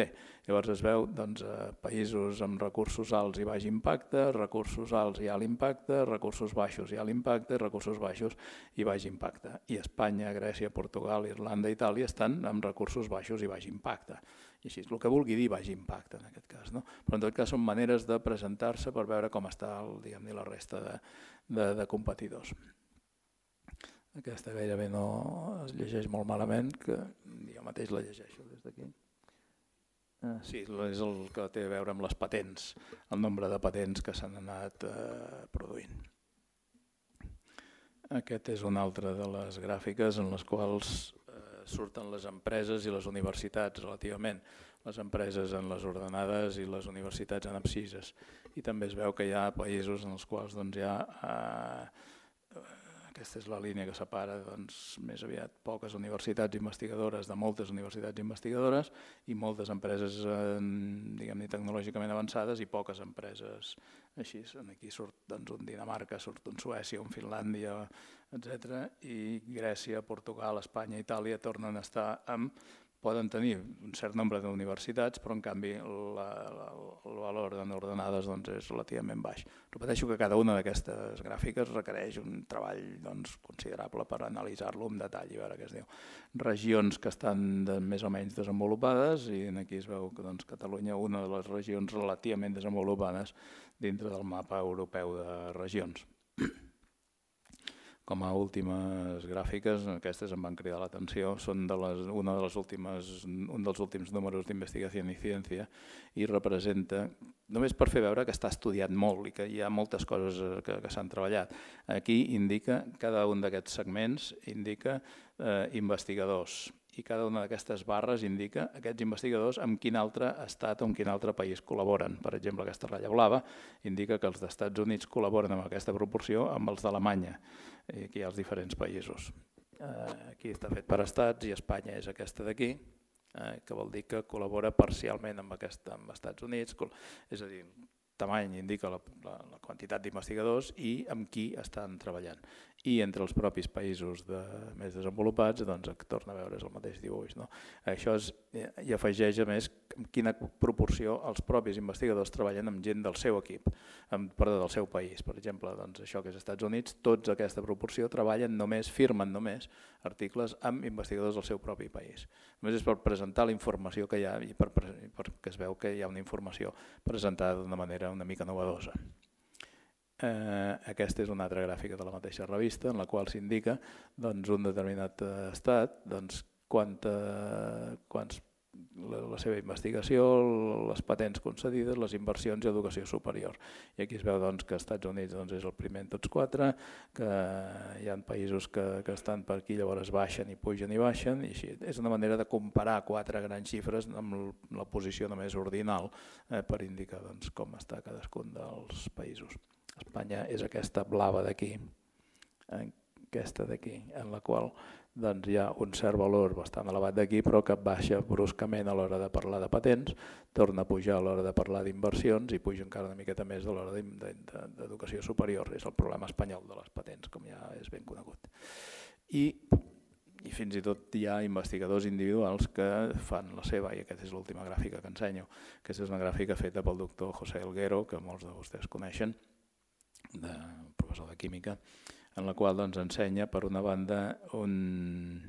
Llavors es veu doncs, eh, països amb recursos alts i baix impacte, recursos alts i alt impacte, recursos baixos i alt impacte, recursos baixos i baix impacte. I Espanya, Grècia, Portugal, Irlanda i Itàlia estan amb recursos baixos i baix impacte i així. El que vulgui dir baix impacte en aquest cas. No? Però en tot cas són maneres de presentar-se per veure com està el, diguem la resta de, de, de competidors. Aquesta gairebé no es llegeix molt malament, que jo mateix la llegeixo des d'aquí. Ah, sí, és el que té a veure amb les patents, el nombre de patents que s'han anat eh, produint. Aquest és una altra de les gràfiques en les quals surten les empreses i les universitats relativament, les empreses en les ordenades i les universitats en abscises. I també es veu que hi ha països en els quals doncs, hi ha... Eh, aquesta és la línia que separa doncs, més aviat poques universitats investigadores de moltes universitats investigadores i moltes empreses eh, tecnològicament avançades i poques empreses així. Aquí surt doncs, un Dinamarca, surt un Suècia, un Finlàndia, etc. I Grècia, Portugal, Espanya, Itàlia tornen a estar amb poden tenir un cert nombre d'universitats, però en canvi la, la, el valor en ordenades doncs, és relativament baix. Repeteixo que cada una d'aquestes gràfiques requereix un treball doncs, considerable per analitzar-lo en detall i veure què es diu. Regions que estan de, més o menys desenvolupades, i aquí es veu que doncs, Catalunya una de les regions relativament desenvolupades dintre del mapa europeu de regions com a últimes gràfiques, aquestes em van cridar l'atenció, són de les, una de les últimes, un dels últims números d'investigació i ciència i representa, només per fer veure que està estudiat molt i que hi ha moltes coses eh, que, que s'han treballat. Aquí indica, cada un d'aquests segments indica eh, investigadors, i cada una d'aquestes barres indica aquests investigadors amb quin altre estat o amb quin altre país col·laboren. Per exemple, aquesta ratlla blava indica que els d'Estats Units col·laboren amb aquesta proporció amb els d'Alemanya, aquí hi ha els diferents països. Eh, aquí està fet per estats i Espanya és aquesta d'aquí, eh, que vol dir que col·labora parcialment amb, aquesta, amb Estats Units, és a dir, tamany indica la, la, la quantitat d'investigadors i amb qui estan treballant. I entre els propis països de, més desenvolupats doncs, torna a veure's el mateix dibuix. No? Això és, eh, i afegeix a més en quina proporció els propis investigadors treballen amb gent del seu equip, amb, perdó, del seu país. Per exemple, doncs això que és Estats Units, tots aquesta proporció treballen només, firmen només articles amb investigadors del seu propi país. Només és per presentar la informació que hi ha i per, perquè es veu que hi ha una informació presentada d'una manera una mica novedosa. Eh, aquesta és una altra gràfica de la mateixa revista en la qual s'indica doncs, un determinat eh, estat doncs, quanta, quants la, la seva investigació, les patents concedides, les inversions i educació superior. I aquí es veu doncs, que els Estats Units doncs, és el primer en tots quatre, que hi ha països que, que estan per aquí, llavors baixen i pugen i baixen, i així. És una manera de comparar quatre grans xifres amb la posició només ordinal eh, per indicar doncs, com està cadascun dels països. Espanya és aquesta blava d'aquí, aquesta d'aquí, en la qual doncs hi ha un cert valor bastant elevat d'aquí, però que baixa bruscament a l'hora de parlar de patents, torna a pujar a l'hora de parlar d'inversions i puja encara una miqueta més a l'hora d'educació superior. És el problema espanyol de les patents, com ja és ben conegut. I, i fins i tot hi ha investigadors individuals que fan la seva, i aquesta és l'última gràfica que ensenyo. Aquesta és una gràfica feta pel doctor José Elguero, que molts de vostès coneixen, de professor de química, en la qual doncs, ensenya, per una banda, un,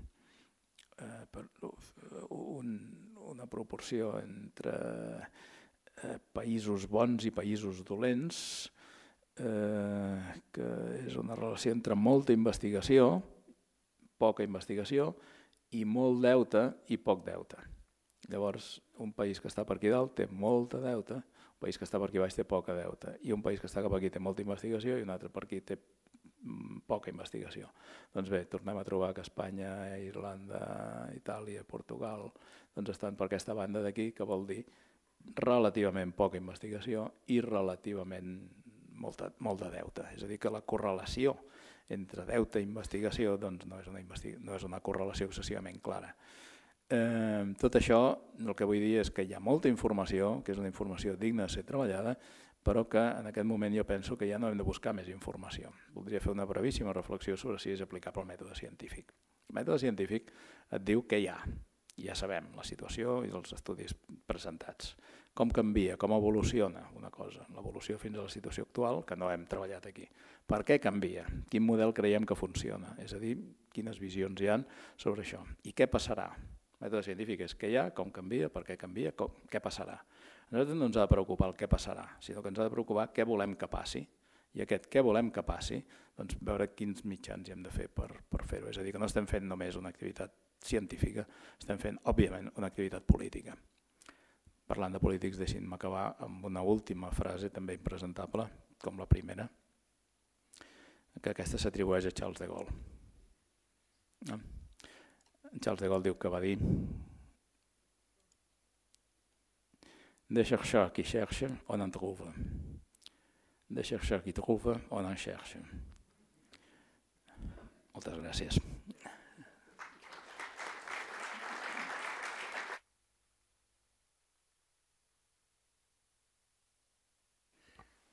eh, per, un, una proporció entre eh, països bons i països dolents, eh, que és una relació entre molta investigació, poca investigació, i molt deute i poc deute. Llavors, un país que està per aquí dalt té molta deute, un país que està per aquí baix té poca deute, i un país que està cap aquí té molta investigació i un altre per aquí té poca investigació. Doncs bé, tornem a trobar que Espanya, Irlanda, Itàlia, Portugal doncs estan per aquesta banda d'aquí, que vol dir relativament poca investigació i relativament molta, molt de deute. És a dir, que la correlació entre deute i investigació doncs, no, és una investig no és una correlació excessivament clara. Eh, tot això, el que vull dir és que hi ha molta informació, que és una informació digna de ser treballada, però que en aquest moment jo penso que ja no hem de buscar més informació. Voldria fer una brevíssima reflexió sobre si és aplicable al mètode científic. El mètode científic et diu què hi ha, ja sabem la situació i els estudis presentats. Com canvia, com evoluciona una cosa, l'evolució fins a la situació actual, que no hem treballat aquí. Per què canvia? Quin model creiem que funciona? És a dir, quines visions hi han sobre això? I què passarà? El mètode científic és què hi ha, com canvia, per què canvia, com, què passarà? A nosaltres no ens ha de preocupar el què passarà, sinó que ens ha de preocupar què volem que passi. I aquest què volem que passi, doncs veure quins mitjans hi hem de fer per, per fer-ho. És a dir, que no estem fent només una activitat científica, estem fent, òbviament, una activitat política. Parlant de polítics, deixin-me acabar amb una última frase també impresentable, com la primera, que aquesta s'atribueix a Charles de Gaulle. Ah. Charles de Gaulle diu que va dir de chercheurs qui cherchent, on en trouve. De chercheurs qui trouvent, on en cherche. Moltes gràcies.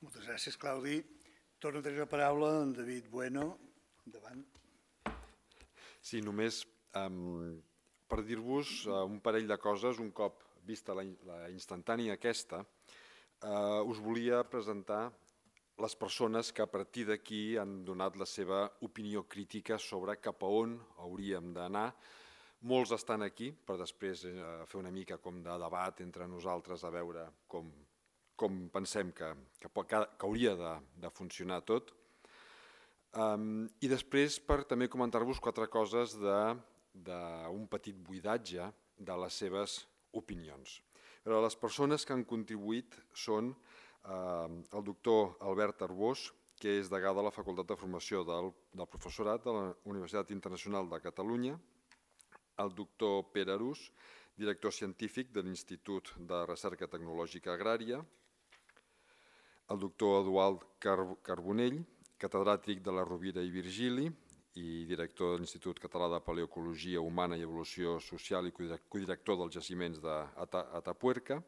Moltes gràcies, Claudi. Torno a tenir la paraula a en David Bueno. Endavant. Sí, només um, per dir-vos uh, un parell de coses un cop vista la, la instantània aquesta, eh, us volia presentar les persones que a partir d'aquí han donat la seva opinió crítica sobre cap a on hauríem d'anar. Molts estan aquí per després eh, fer una mica com de debat entre nosaltres a veure com, com pensem que, que, que hauria de, de funcionar tot. Um, I després per també comentar-vos quatre coses d'un petit buidatge de les seves opinions. Però les persones que han contribuït són eh, el doctor Albert Arbós, que és degà de la Facultat de Formació del, del Professorat de la Universitat Internacional de Catalunya, el doctor Pere Arús, director científic de l'Institut de Recerca Tecnològica Agrària, el doctor Eduard Carbonell, catedràtic de la Rovira i Virgili, i director de l'Institut Català de Paleocologia Humana i Evolució Social i codirector dels jaciments d'Atapuerca,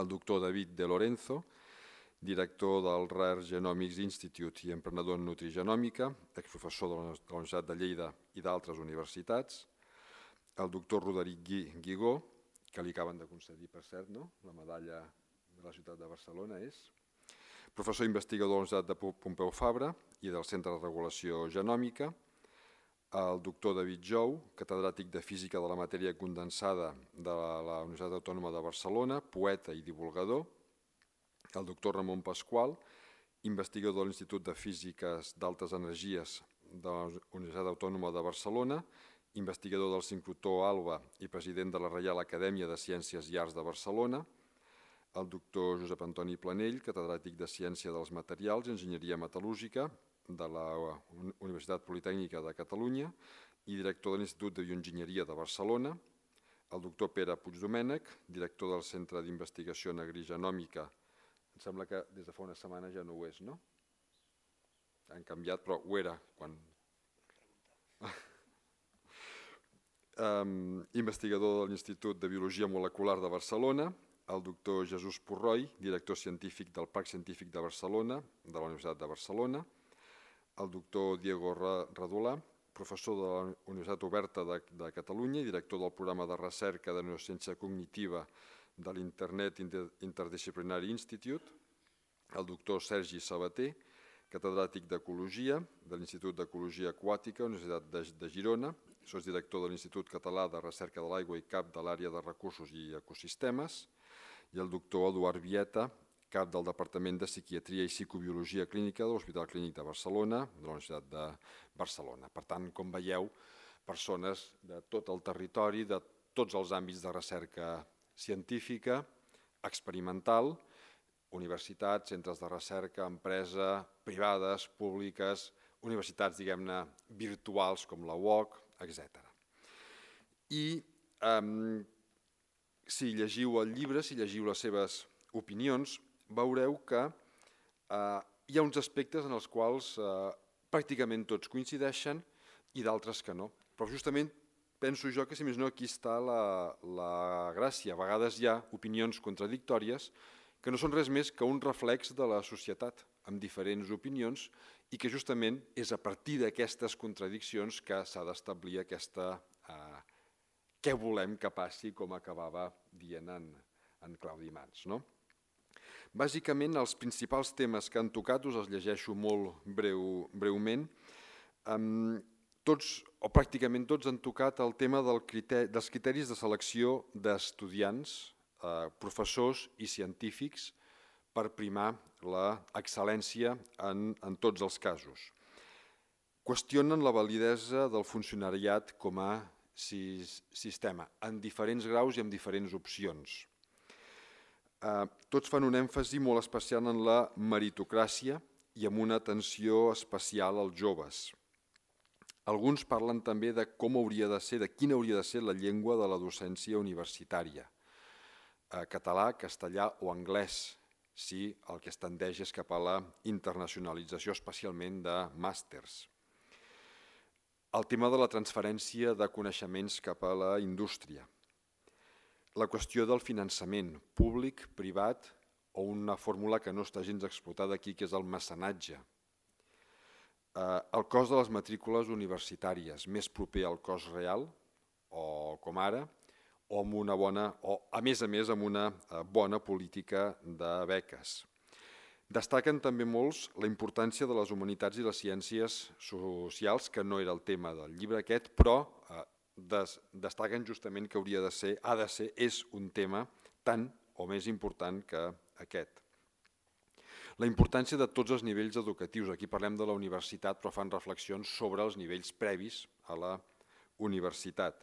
el doctor David de Lorenzo, director del Rare Genomics Institute i emprenedor en nutrigenòmica, exprofessor de la Universitat de Lleida i d'altres universitats, el doctor Roderic Guigó, que li acaben de concedir, per cert, no? la medalla de la ciutat de Barcelona és, professor investigador de l'Universitat de Pompeu Fabra i del Centre de Regulació Genòmica, el doctor David Jou, catedràtic de Física de la Matèria Condensada de la Universitat Autònoma de Barcelona, poeta i divulgador, el doctor Ramon Pasqual, investigador de l'Institut de Físiques d'Altes Energies de la Universitat Autònoma de Barcelona, investigador del sincrotó ALBA i president de la Reial Acadèmia de Ciències i Arts de Barcelona, el doctor Josep Antoni Planell, catedràtic de Ciència dels Materials i Enginyeria Metal·lúrgica de la Universitat Politècnica de Catalunya i director de l'Institut de Bioenginyeria de Barcelona, el doctor Pere Puigdomènec, director del Centre d'Investigació en Agrigenòmica. Em sembla que des de fa una setmana ja no ho és, no? Han canviat, però ho era quan... um, investigador de l'Institut de Biologia Molecular de Barcelona, el doctor Jesús Porroi, director científic del Parc Científic de Barcelona, de la Universitat de Barcelona, el doctor Diego Radulà, professor de la Universitat Oberta de, de Catalunya i director del programa de recerca de neurociència cognitiva de l'Internet Interdisciplinary Institute, el doctor Sergi Sabater, catedràtic d'Ecologia de l'Institut d'Ecologia Aquàtica, Universitat de, de Girona, director de l'Institut Català de Recerca de l'Aigua i cap de l'àrea de recursos i ecosistemes, i el doctor Eduard Vieta, cap del Departament de Psiquiatria i Psicobiologia Clínica de l'Hospital Clínic de Barcelona, de la Universitat de Barcelona. Per tant, com veieu, persones de tot el territori, de tots els àmbits de recerca científica, experimental, universitats, centres de recerca, empresa, privades, públiques, universitats, diguem-ne, virtuals com la UOC, etc. I eh, si llegiu el llibre, si llegiu les seves opinions, veureu que eh, hi ha uns aspectes en els quals eh, pràcticament tots coincideixen i d'altres que no. Però justament penso jo que, si més no, aquí està la, la gràcia. A vegades hi ha opinions contradictòries que no són res més que un reflex de la societat, amb diferents opinions, i que justament és a partir d'aquestes contradiccions que s'ha d'establir aquesta... Eh, què volem que passi, com acabava Dienant, en Claudi Mans. No? Bàsicament, els principals temes que han tocat us els llegeixo molt breu, breument. Um, tots, o pràcticament tots, han tocat el tema del criteri, dels criteris de selecció d'estudiants, eh, professors i científics per primar l'excel·lència en, en tots els casos. Qüestionen la validesa del funcionariat com a sistema, en diferents graus i amb diferents opcions. Eh, tots fan un èmfasi molt especial en la meritocràcia i amb una atenció especial als joves. Alguns parlen també de com hauria de ser, de quina hauria de ser la llengua de la docència universitària, eh, català, castellà o anglès, si el que es tendeix és cap a la internacionalització, especialment de màsters el tema de la transferència de coneixements cap a la indústria, la qüestió del finançament públic, privat o una fórmula que no està gens explotada aquí, que és el mecenatge, eh, el cost de les matrícules universitàries, més proper al cost real, o com ara, o amb una bona, o a més a més amb una eh, bona política de beques. Destaquen també molts la importància de les humanitats i les ciències socials, que no era el tema del llibre aquest, però eh, destaquen justament que hauria de ser, ha de ser, és un tema tan o més important que aquest. La importància de tots els nivells educatius. Aquí parlem de la universitat, però fan reflexions sobre els nivells previs a la universitat.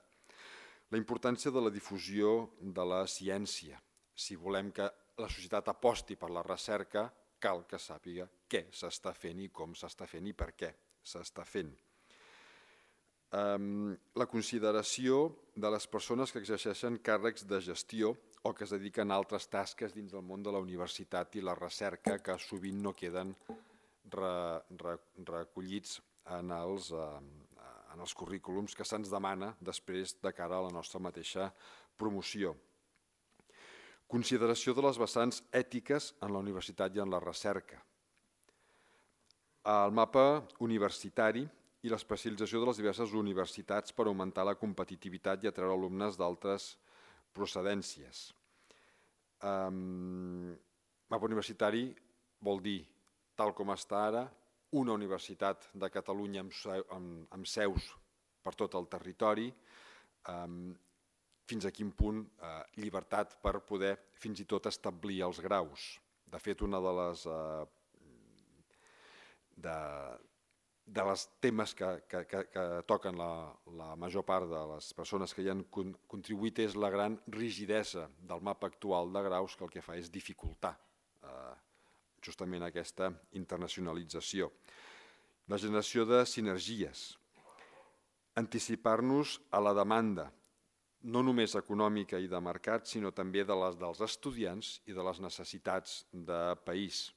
La importància de la difusió de la ciència. Si volem que la societat aposti per la recerca, cal que sàpiga què s'està fent i com s'està fent i per què s'està fent. la consideració de les persones que exerceixen càrrecs de gestió o que es dediquen a altres tasques dins del món de la universitat i la recerca que sovint no queden recollits en els, eh, en els currículums que se'ns demana després de cara a la nostra mateixa promoció. Consideració de les vessants ètiques en la universitat i en la recerca. El mapa universitari i l'especialització de les diverses universitats per augmentar la competitivitat i atreure alumnes d'altres procedències. Um, mapa universitari vol dir, tal com està ara, una universitat de Catalunya amb, amb, amb seus per tot el territori, um, fins a quin punt eh, llibertat per poder fins i tot establir els graus. De fet, una de les eh, de, de les temes que, que, que, que toquen la, la major part de les persones que hi han con, contribuït és la gran rigidesa del mapa actual de graus que el que fa és dificultar eh, justament aquesta internacionalització. La generació de sinergies, anticipar-nos a la demanda, no només econòmica i de mercat, sinó també de les dels estudiants i de les necessitats de país.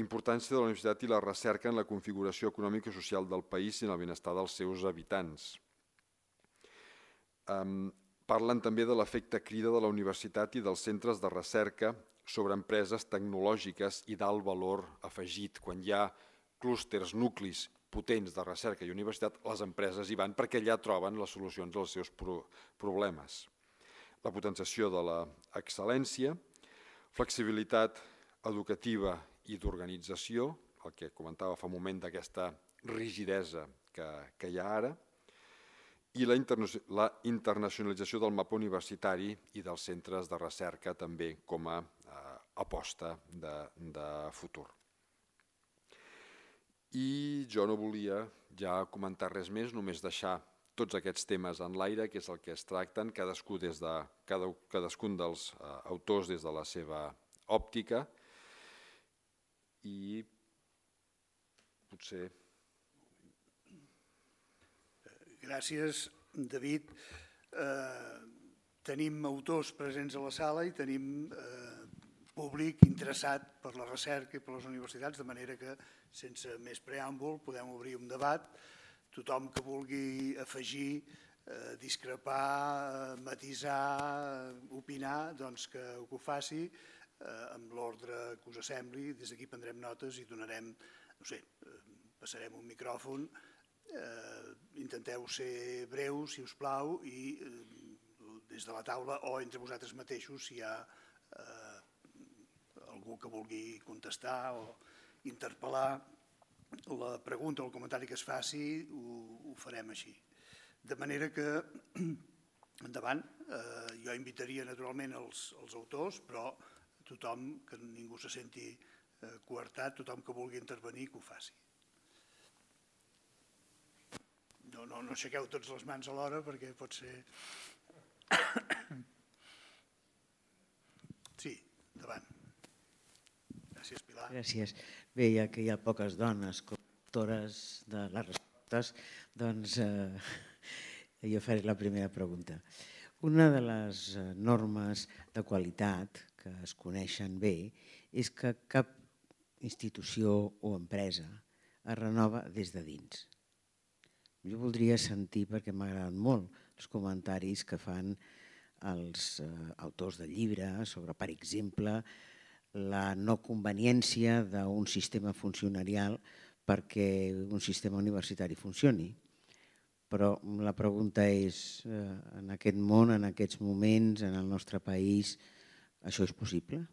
Importància de la universitat i la recerca en la configuració econòmica i social del país i en el benestar dels seus habitants. Um, parlen també de l'efecte crida de la universitat i dels centres de recerca sobre empreses tecnològiques i d'alt valor afegit, quan hi ha clústers, nuclis potents de recerca i universitat, les empreses hi van perquè allà troben les solucions als seus problemes. La potenciació de l'excel·lència, flexibilitat educativa i d'organització, el que comentava fa un moment d'aquesta rigidesa que, que hi ha ara, i la, la internacionalització del mapa universitari i dels centres de recerca també com a eh, aposta de, de futur. I jo no volia ja comentar res més, només deixar tots aquests temes en l'aire, que és el que es tracten, cadascú des de, cada, cadascun dels eh, autors des de la seva òptica, i potser... Gràcies, David. Eh, tenim autors presents a la sala i tenim eh, públic interessat per la recerca i per les universitats, de manera que, sense més preàmbul, podem obrir un debat. Tothom que vulgui afegir, eh, discrepar, eh, matisar, eh, opinar, doncs que, ho faci amb l'ordre que us assembli. Des d'aquí prendrem notes i donarem, no sé, passarem un micròfon. Eh, intenteu ser breus, si us plau, i des de la taula o entre vosaltres mateixos si hi ha algú que vulgui contestar o interpel·lar la pregunta o el comentari que es faci, ho, ho farem així. De manera que, endavant, eh, jo invitaria naturalment els, els autors, però tothom, que ningú se senti eh, coartat, tothom que vulgui intervenir, que ho faci. No, no, no aixequeu tots les mans alhora perquè pot ser... Gràcies. Bé, ja que hi ha poques dones conductores de les respostes, doncs eh, jo faré la primera pregunta. Una de les eh, normes de qualitat que es coneixen bé és que cap institució o empresa es renova des de dins. Jo voldria sentir, perquè m'agraden molt els comentaris que fan els eh, autors de llibres sobre, per exemple, la no conveniència d'un sistema funcionarial perquè un sistema universitari funcioni. Però la pregunta és, eh, en aquest món, en aquests moments, en el nostre país, això és possible?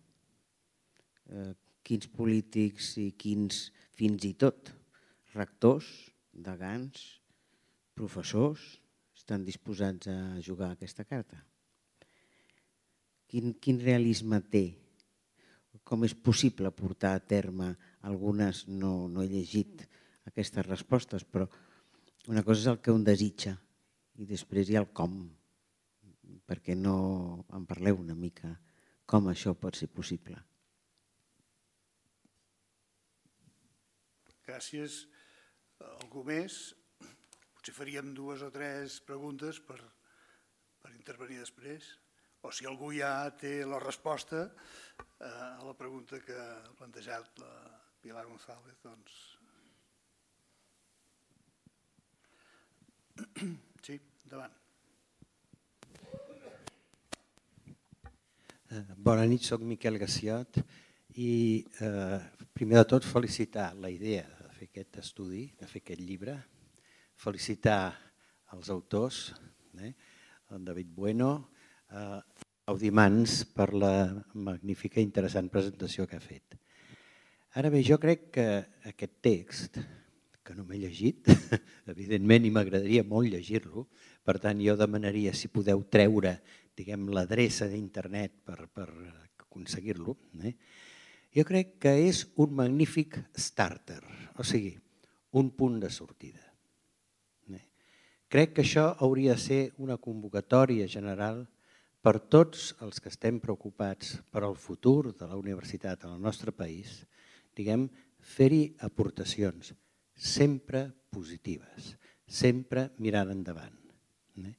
Eh, quins polítics i quins, fins i tot, rectors, degans, professors, estan disposats a jugar aquesta carta? Quin, quin realisme té com és possible portar a terme, algunes no, no he llegit aquestes respostes, però una cosa és el que un desitja i després hi ha el com, perquè no en parleu una mica com això pot ser possible. Gràcies. Algú més? Potser faríem dues o tres preguntes per, per intervenir després o si algú ja té la resposta eh, a la pregunta que ha plantejat la Pilar González, doncs... Sí, endavant. Eh, bona nit, sóc Miquel Gaciot i eh, primer de tot felicitar la idea de fer aquest estudi, de fer aquest llibre, felicitar els autors, eh, en David Bueno, Eh, Audimans per la magnífica i interessant presentació que ha fet. Ara bé, jo crec que aquest text, que no m'he llegit, evidentment, i m'agradaria molt llegir-lo, per tant, jo demanaria si podeu treure diguem l'adreça d'internet per, per aconseguir-lo, eh? jo crec que és un magnífic starter, o sigui, un punt de sortida. Eh? Crec que això hauria de ser una convocatòria general per tots els que estem preocupats per al futur de la universitat en el nostre país, diguem, fer-hi aportacions, sempre positives, sempre mirant endavant. Eh?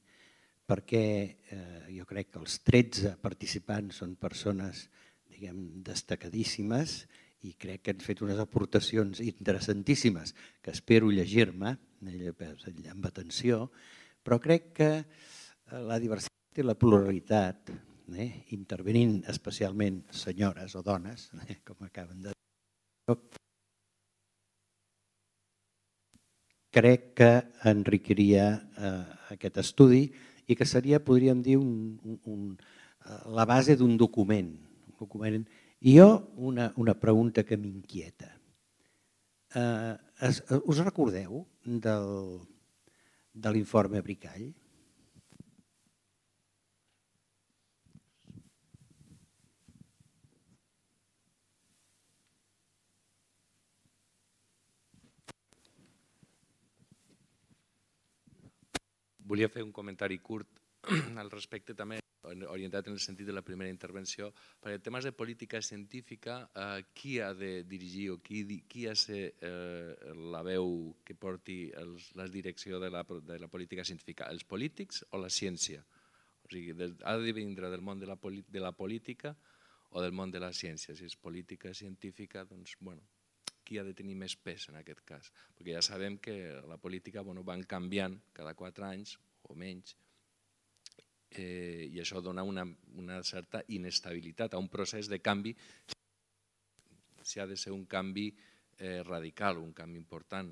Perquè eh, jo crec que els 13 participants són persones diguem, destacadíssimes i crec que han fet unes aportacions interessantíssimes que espero llegir-me eh, amb atenció, però crec que eh, la diversitat que la pluralitat, eh, intervenint especialment senyores o dones, eh, com acaben de dir, crec que enriquiria eh, aquest estudi i que seria, podríem dir, un, un, un eh, la base d'un document. Un document. I jo, una, una pregunta que m'inquieta. Eh, eh us recordeu del, de l'informe Bricall? Volia fer un comentari curt al respecte també, orientat en el sentit de la primera intervenció, perquè en temes de política científica, eh, qui ha de dirigir o qui, qui ha de ser eh, la veu que porti els, la direcció de la, de la política científica, els polítics o la ciència? O sigui, de, ha de vindre del món de la, de la política o del món de la ciència. Si és política científica, doncs, bueno, qui ha de tenir més pes en aquest cas, perquè ja sabem que la política bueno, van canviant cada quatre anys o menys eh, i això dona una, una certa inestabilitat a un procés de canvi si ha de ser un canvi eh, radical, un canvi important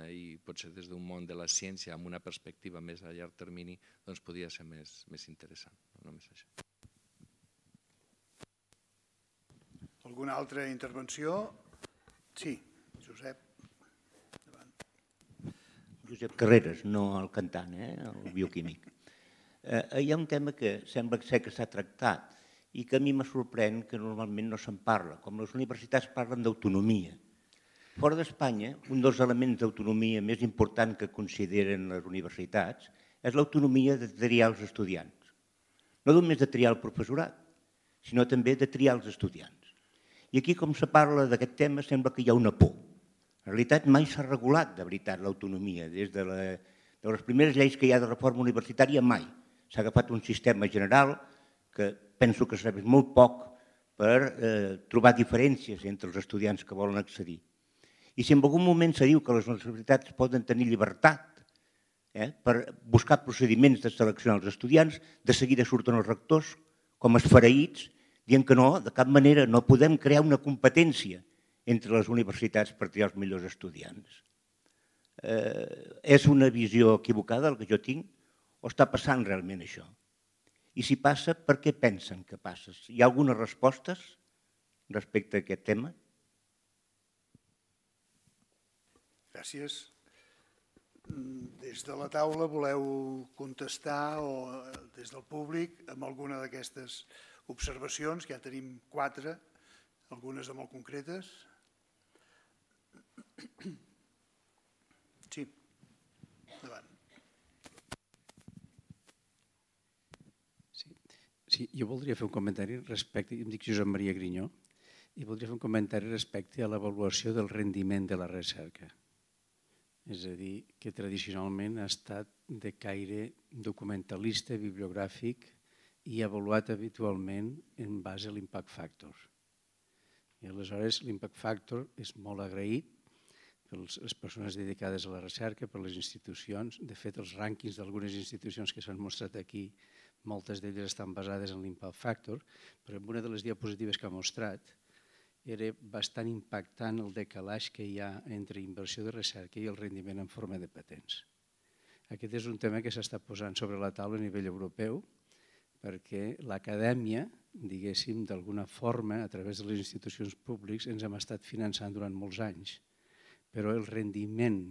eh, i potser des d'un món de la ciència amb una perspectiva més a llarg termini doncs podria ser més, més interessant, no només això. Alguna altra intervenció? Sí, Josep. Davant. Josep Carreras, no el cantant, eh? el bioquímic. Eh, hi ha un tema que sembla ser que s'ha tractat i que a mi me sorprèn que normalment no se'n parla, com les universitats parlen d'autonomia. Fora d'Espanya, un dels elements d'autonomia més important que consideren les universitats és l'autonomia de triar els estudiants. No només de triar el professorat, sinó també de triar els estudiants. I aquí, com se parla d'aquest tema, sembla que hi ha una por. En realitat, mai s'ha regulat, de veritat, l'autonomia. Des de, la, de les primeres lleis que hi ha de reforma universitària, mai. S'ha agafat un sistema general que penso que serveix molt poc per eh, trobar diferències entre els estudiants que volen accedir. I si en algun moment se diu que les universitats poden tenir llibertat eh, per buscar procediments de seleccionar els estudiants, de seguida surten els rectors com esfereïts dient que no, de cap manera, no podem crear una competència entre les universitats per triar els millors estudiants. Eh, és una visió equivocada el que jo tinc o està passant realment això? I si passa, per què pensen que passa? Hi ha algunes respostes respecte a aquest tema? Gràcies. Des de la taula voleu contestar o eh, des del públic amb alguna d'aquestes respostes? observacions, ja tenim quatre, algunes de molt concretes. Sí, endavant. Sí, sí jo voldria fer un comentari respecte, em dic Josep Maria Grinyó, i voldria fer un comentari respecte a l'avaluació del rendiment de la recerca. És a dir, que tradicionalment ha estat de caire documentalista, bibliogràfic, i avaluat habitualment en base a l'impact factor. I aleshores l'impact factor és molt agraït per les persones dedicades a la recerca, per les institucions. De fet, els rànquings d'algunes institucions que s'han mostrat aquí, moltes d'elles estan basades en l'impact factor, però en una de les diapositives que ha mostrat era bastant impactant el decalaix que hi ha entre inversió de recerca i el rendiment en forma de patents. Aquest és un tema que s'està posant sobre la taula a nivell europeu, perquè l'acadèmia, diguéssim, d'alguna forma, a través de les institucions públics, ens hem estat finançant durant molts anys. Però el rendiment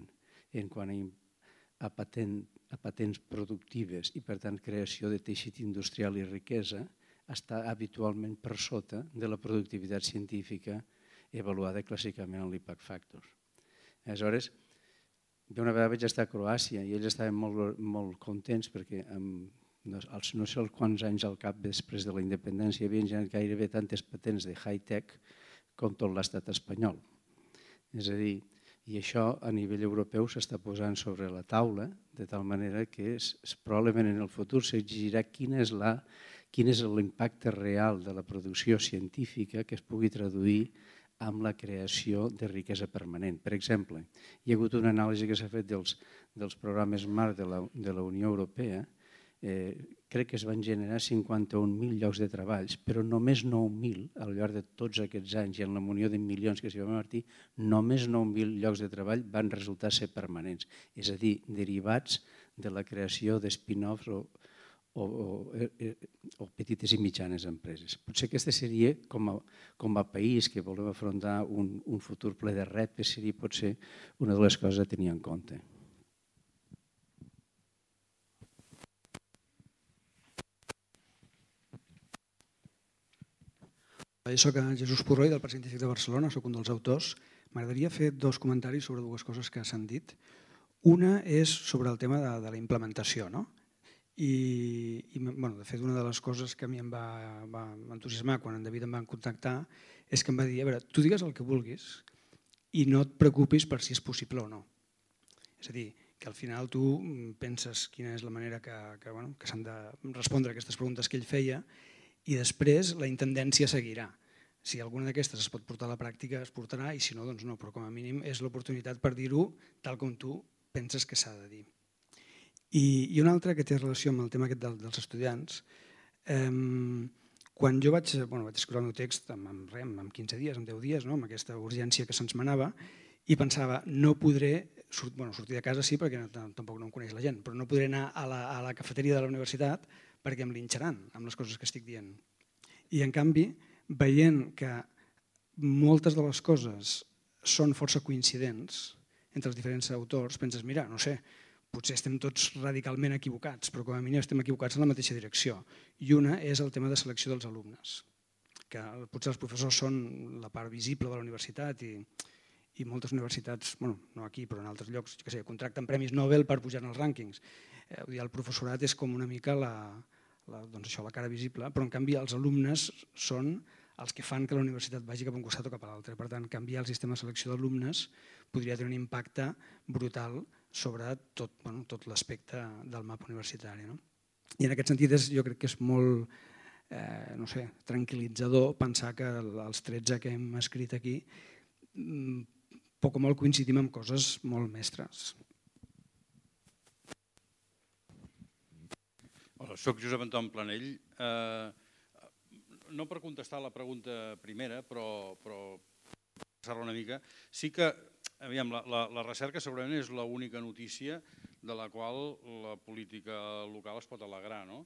en quant a, patent, a patents productives i, per tant, creació de teixit industrial i riquesa, està habitualment per sota de la productivitat científica avaluada clàssicament en l'IPAC Factor. Aleshores, jo una vegada vaig estar a Croàcia i ells estaven molt, molt contents perquè amb als no sé quants anys al cap després de la independència hi havia gairebé tantes patents de high-tech com tot l'estat espanyol. És a dir, i això a nivell europeu s'està posant sobre la taula, de tal manera que és, probablement en el futur s'exigirà quin és la quin és l'impacte real de la producció científica que es pugui traduir amb la creació de riquesa permanent. Per exemple, hi ha hagut una anàlisi que s'ha fet dels, dels programes MAR de la, de la Unió Europea, eh, crec que es van generar 51.000 llocs de treball, però només 9.000 al llarg de tots aquests anys i en la munió de milions que s'hi va invertir, només 9.000 llocs de treball van resultar ser permanents, és a dir, derivats de la creació de spin-offs o, o, o, eh, eh, o petites i mitjanes empreses. Potser aquesta seria, com a, com a país que volem afrontar un, un futur ple de reptes, seria potser una de les coses a tenir en compte. Jo sóc Jesús Porroi, del Parc Científic de Barcelona, sóc un dels autors. M'agradaria fer dos comentaris sobre dues coses que s'han dit. Una és sobre el tema de, de la implementació. No? I, i bueno, de fet, una de les coses que a mi em va, va entusiasmar quan en David em va contactar és que em va dir, a veure, tu digues el que vulguis i no et preocupis per si és possible o no. És a dir, que al final tu mm, penses quina és la manera que, que, bueno, que s'han de respondre a aquestes preguntes que ell feia i després la intendència seguirà. Si alguna d'aquestes es pot portar a la pràctica, es portarà, i si no, doncs no, però com a mínim és l'oportunitat per dir-ho tal com tu penses que s'ha de dir. I, I una altra que té relació amb el tema aquest del, dels estudiants, eh, quan jo vaig, bueno, vaig escriure el meu text amb, amb, amb, amb 15 dies, amb 10 dies, no? amb aquesta urgència que se'ns manava, i pensava, no podré sort, bueno, sortir de casa sí, perquè no, tampoc no em coneix la gent, però no podré anar a la, a la cafeteria de la universitat perquè em linxaran amb les coses que estic dient. I en canvi, veient que moltes de les coses són força coincidents entre els diferents autors, penses, mira, no sé, potser estem tots radicalment equivocats, però com a mínim estem equivocats en la mateixa direcció. I una és el tema de selecció dels alumnes, que potser els professors són la part visible de la universitat i, i moltes universitats, bueno, no aquí però en altres llocs, que sé, contracten premis Nobel per pujar en els rànquings. Eh, el professorat és com una mica la, la, doncs això, la cara visible, però en canvi els alumnes són els que fan que la universitat vagi cap a un costat o cap a l'altre. Per tant, canviar el sistema de selecció d'alumnes podria tenir un impacte brutal sobre tot, bueno, tot l'aspecte del mapa universitari. No? I en aquest sentit és, jo crec que és molt eh, no sé, tranquil·litzador pensar que els 13 que hem escrit aquí mm, poc o molt coincidim amb coses molt mestres. Hola, sóc Josep Anton Planell. Eh, no per contestar la pregunta primera, però, però passar-la una mica, sí que la, la, la recerca segurament és l'única notícia de la qual la política local es pot alegrar. No?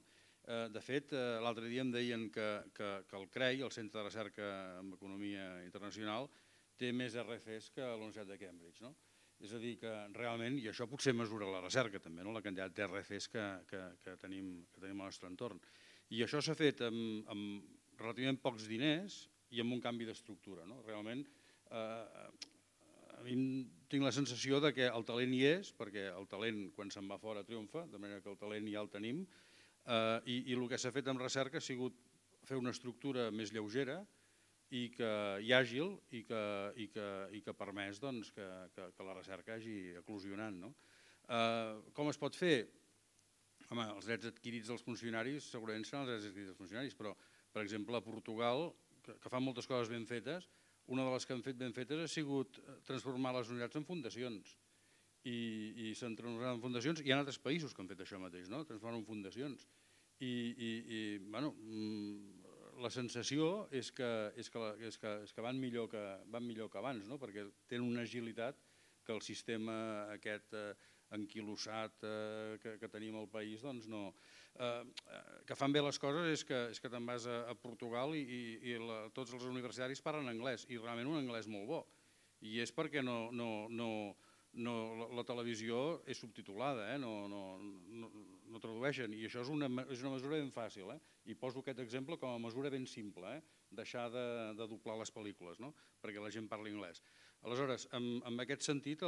Eh, de fet, eh, l'altre dia em deien que, que, que el CREI, el Centre de Recerca en Economia Internacional, té més RFs que l'Universitat de Cambridge. No? És a dir, que realment, i això potser mesura la recerca també, no? la quantitat d'RFs que, que, que, tenim, que tenim al nostre entorn. I això s'ha fet amb, amb relativament pocs diners i amb un canvi d'estructura. No? Realment, eh, a mi tinc la sensació de que el talent hi és, perquè el talent quan se'n va fora triomfa, de manera que el talent ja el tenim, eh, i, i el que s'ha fet amb recerca ha sigut fer una estructura més lleugera, i que hi àgil i que, i que, i que permès doncs, que, que, que la recerca hagi eclosionat. No? Eh, com es pot fer? Home, els drets adquirits dels funcionaris segurament seran els drets adquirits dels funcionaris, però, per exemple, a Portugal, que, que fa moltes coses ben fetes, una de les que han fet ben fetes ha sigut eh, transformar les unitats en fundacions. I, i s'han transformat en fundacions, i hi ha altres països que han fet això mateix, no? transformen en fundacions. I, i, i bueno, mm, la sensació és que, és que, és que, és que van, millor que van millor que abans, no? perquè tenen una agilitat que el sistema aquest eh, enquilossat eh, que, que tenim al país doncs no. Eh, eh, que fan bé les coses és que, és que te'n vas a, a Portugal i, i, i la, tots els universitaris parlen anglès i realment un anglès molt bo. I és perquè no, no, no, no, la, la televisió és subtitulada, eh? no, no, no, no tradueixen, i això és una, és una mesura ben fàcil, eh? i poso aquest exemple com a mesura ben simple, eh? deixar de, de doblar les pel·lícules, no? perquè la gent parli anglès. Aleshores, en, en aquest sentit,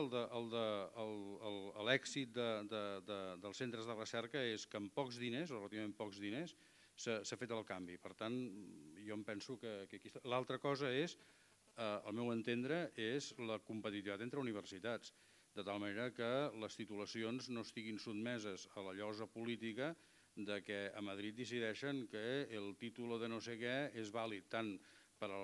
l'èxit de, de, de, dels centres de recerca és que amb pocs diners, o relativament pocs diners, s'ha fet el canvi. Per tant, jo em penso que, que aquí... L'altra cosa és, eh, al meu entendre, és la competitivitat entre universitats de tal manera que les titulacions no estiguin sotmeses a la llosa política de que a Madrid decideixen que el títol de no sé què és vàlid tant per a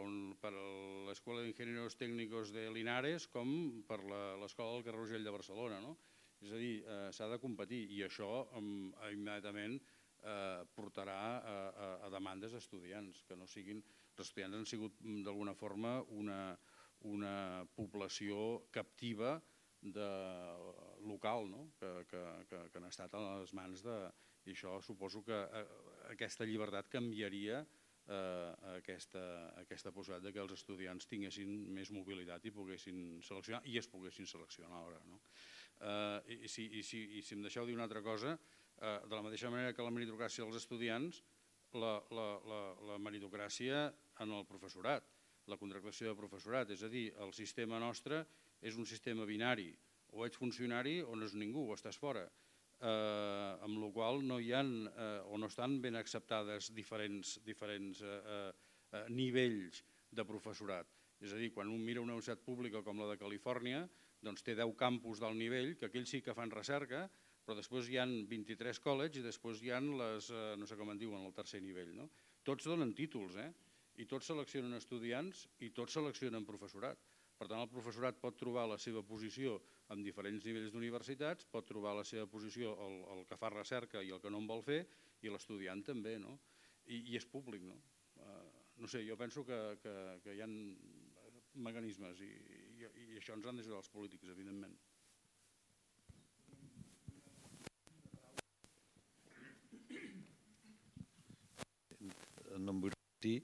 l'Escola d'Ingenieros Tècnicos de Linares com per l'Escola del Carrer Rogell de Barcelona. No? És a dir, eh, s'ha de competir i això um, immediatament eh, portarà a, a, a demandes d'estudiants, que no siguin... Els estudiants han sigut d'alguna forma una, una població captiva de eh, local no? que, que, que, que han estat a les mans de... I això suposo que eh, aquesta llibertat canviaria eh, aquesta, aquesta possibilitat de que els estudiants tinguessin més mobilitat i poguessin seleccionar, i es poguessin seleccionar ara. No? Eh, i, si, i, si, I si em deixeu dir una altra cosa, eh, de la mateixa manera que la meritocràcia dels estudiants, la, la, la, la meritocràcia en el professorat, la contractació de professorat, és a dir, el sistema nostre és un sistema binari, o ets funcionari o no és ningú, o estàs fora, eh, amb la qual no hi ha eh, o no estan ben acceptades diferents, diferents eh, eh, eh, nivells de professorat. És a dir, quan un mira una universitat pública com la de Califòrnia, doncs té 10 campus d'alt nivell, que aquells sí que fan recerca, però després hi han 23 college i després hi han les, eh, no sé com en diuen, el tercer nivell. No? Tots donen títols, eh? i tots seleccionen estudiants i tots seleccionen professorat. Per tant, el professorat pot trobar la seva posició en diferents nivells d'universitats, pot trobar la seva posició el, el que fa recerca i el que no en vol fer, i l'estudiant també, no? I, I és públic, no? Eh, no sé, jo penso que, que, que hi ha mecanismes i, i, i això ens han d'ajudar els polítics, evidentment. No em vull dir,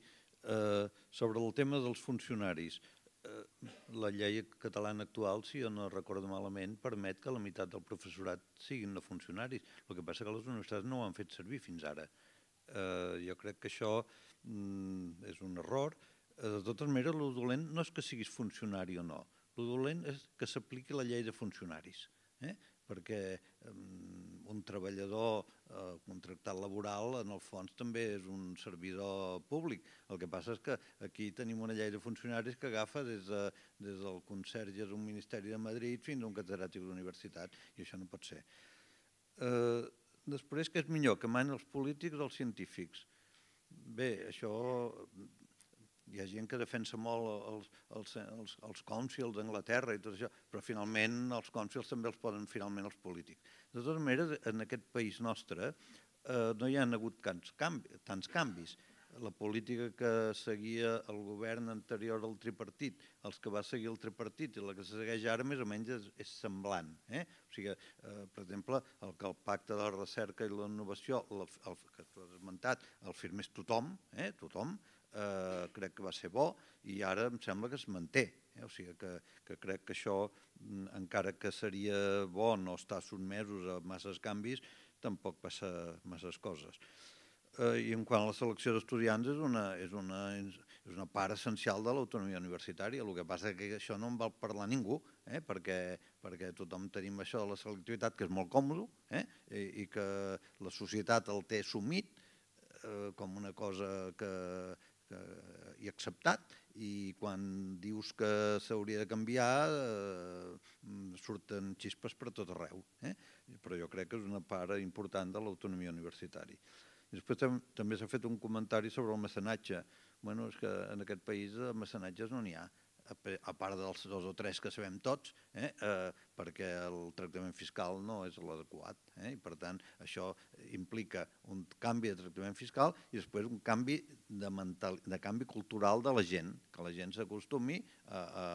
eh, sobre el tema dels funcionaris la llei catalana actual, si jo no recordo malament, permet que la meitat del professorat siguin no funcionaris. El que passa que les universitats no ho han fet servir fins ara. Eh, jo crec que això mm, és un error. Eh, de totes maneres, el dolent no és que siguis funcionari o no. El dolent és que s'apliqui la llei de funcionaris. Eh? Perquè eh, un treballador eh, contractat laboral en el fons també és un servidor públic. El que passa és que aquí tenim una llei de funcionaris que agafa des, de, des del conserge d'un ministeri de Madrid fins a un catedràtic d'universitat i això no pot ser. Eh, després, que és millor? Que manen els polítics o els científics? Bé, això hi ha gent que defensa molt els, els, els, els còncils d'Anglaterra i tot això, però finalment els còncils també els poden finalment els polítics. De totes maneres, en aquest país nostre eh, no hi ha hagut tants, canvi, tants canvis. La política que seguia el govern anterior al tripartit, els que va seguir el tripartit i la que se segueix ara més o menys és, és semblant. Eh? O sigui, eh, per exemple, el que el pacte de la recerca i la innovació, el, el, que tu has esmentat, el firmés tothom, eh? tothom, eh, crec que va ser bo i ara em sembla que es manté. Eh? O sigui que, que crec que això, mm, encara que seria bo no estar sotmesos a masses canvis, tampoc passa masses coses. Eh, I en quant a la selecció d'estudiants és una, és, una, és una part essencial de l'autonomia universitària. El que passa és que això no en val parlar ningú, eh? perquè, perquè tothom tenim això de la selectivitat, que és molt còmodo, eh? I, i que la societat el té sumit eh, com una cosa que, que he acceptat i quan dius que s'hauria de canviar eh, surten xispes per tot arreu. Eh? Però jo crec que és una part important de l'autonomia universitària. I després tam també s'ha fet un comentari sobre el mecenatge. Bueno, és que en aquest país de eh, mecenatges no n'hi ha a part dels dos o tres que sabem tots, eh, eh, perquè el tractament fiscal no és l'adequat. Eh, I per tant, això implica un canvi de tractament fiscal i després un canvi de, mental, de canvi cultural de la gent, que la gent s'acostumi a, a,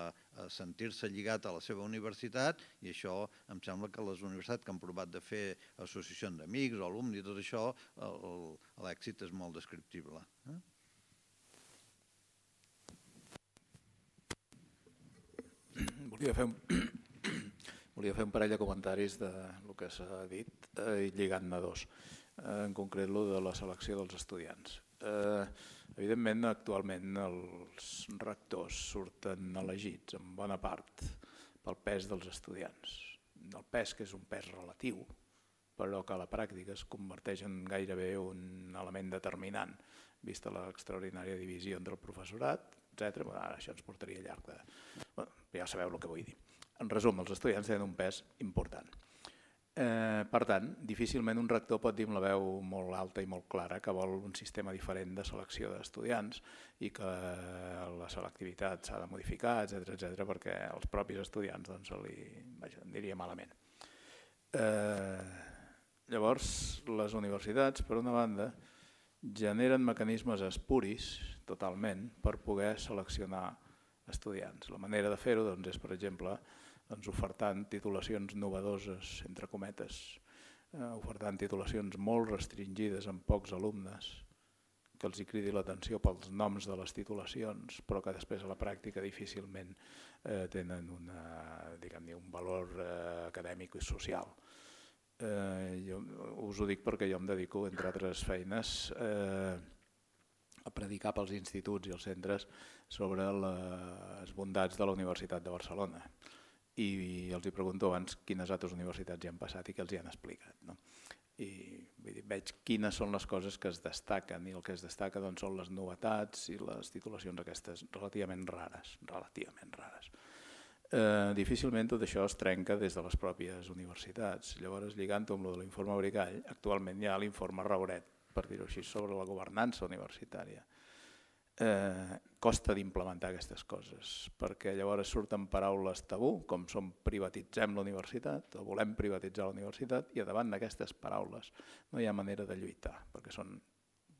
a sentir-se lligat a la seva universitat i això em sembla que les universitats que han provat de fer associacions d'amics o alumni, tot això, l'èxit és molt descriptible. Eh? Volia fer un, volia fer un parell de comentaris de del que s'ha dit eh, i lligant-ne dos, eh, en concret lo de la selecció dels estudiants. Eh, evidentment, actualment els rectors surten elegits en bona part pel pes dels estudiants. El pes, que és un pes relatiu, però que a la pràctica es converteix en gairebé un element determinant, vista l'extraordinària divisió entre el professorat, etc. Bueno, això ens portaria llarg de, ja sabeu el que vull dir. En resum, els estudiants tenen un pes important. Eh, per tant, difícilment un rector pot dir amb la veu molt alta i molt clara que vol un sistema diferent de selecció d'estudiants i que eh, la selectivitat s'ha de modificar, etc etc perquè els propis estudiants doncs, li diria malament. Eh, llavors, les universitats, per una banda, generen mecanismes espuris totalment per poder seleccionar estudiants. La manera de fer-ho doncs, és, per exemple, doncs, ofertant titulacions novedoses, entre cometes, eh, ofertant titulacions molt restringides amb pocs alumnes, que els hi cridi l'atenció pels noms de les titulacions, però que després a la pràctica difícilment eh, tenen una, diguem un valor eh, acadèmic i social. Eh, jo us ho dic perquè jo em dedico, entre altres feines, eh, a predicar pels instituts i els centres sobre les bondats de la Universitat de Barcelona. I els hi pregunto abans quines altres universitats hi han passat i què els hi han explicat. No? I vull dir, veig quines són les coses que es destaquen i el que es destaca doncs, són les novetats i les titulacions aquestes relativament rares. relativament rares. Eh, difícilment tot això es trenca des de les pròpies universitats. Llavors, lligant-ho amb lo de l'informe Brigall, actualment hi ha l'informe Rauret, per dir-ho així, sobre la governança universitària. Eh, costa d'implementar aquestes coses, perquè llavors surten paraules tabú, com som privatitzem la universitat o volem privatitzar la universitat, i davant d'aquestes paraules no hi ha manera de lluitar, perquè són,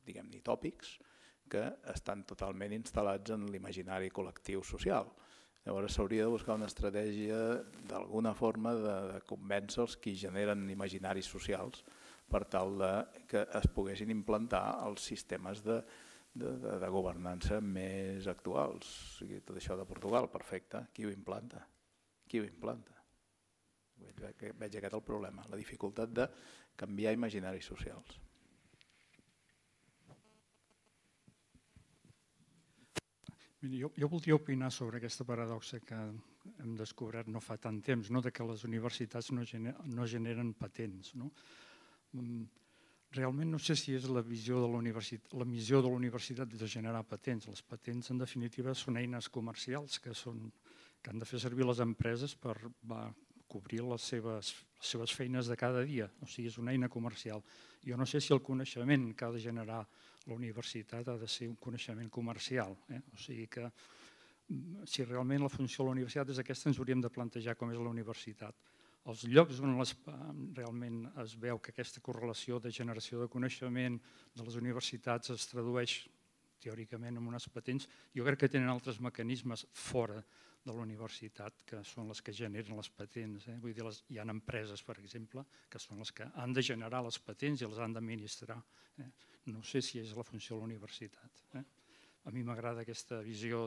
diguem-ne, tòpics que estan totalment instal·lats en l'imaginari col·lectiu social. Llavors s'hauria de buscar una estratègia d'alguna forma de, de convèncer els qui generen imaginaris socials per tal de que es poguessin implantar els sistemes de, de, de, de governança més actuals. O sigui, tot això de Portugal, perfecte, qui ho implanta? Qui ho implanta? Veig, veig aquest el problema, la dificultat de canviar imaginaris socials. Mira, jo, jo voldria opinar sobre aquesta paradoxa que hem descobert no fa tant temps, no? de que les universitats no, gener, no generen patents. No? Mm, realment no sé si és la visió de la universitat, la missió de la universitat de generar patents. Les patents, en definitiva, són eines comercials que, són, que han de fer servir les empreses per va, cobrir les seves, les seves feines de cada dia. O sigui, és una eina comercial. Jo no sé si el coneixement que ha de generar la universitat ha de ser un coneixement comercial. Eh? O sigui que mm, si realment la funció de la universitat és aquesta, ens hauríem de plantejar com és la universitat els llocs on les, realment es veu que aquesta correlació de generació de coneixement de les universitats es tradueix teòricament en unes patents, jo crec que tenen altres mecanismes fora de la universitat que són les que generen les patents. Eh? Vull dir, les, hi ha empreses, per exemple, que són les que han de generar les patents i les han d'administrar. Eh? No sé si és la funció de la universitat. Eh? a mi m'agrada aquesta visió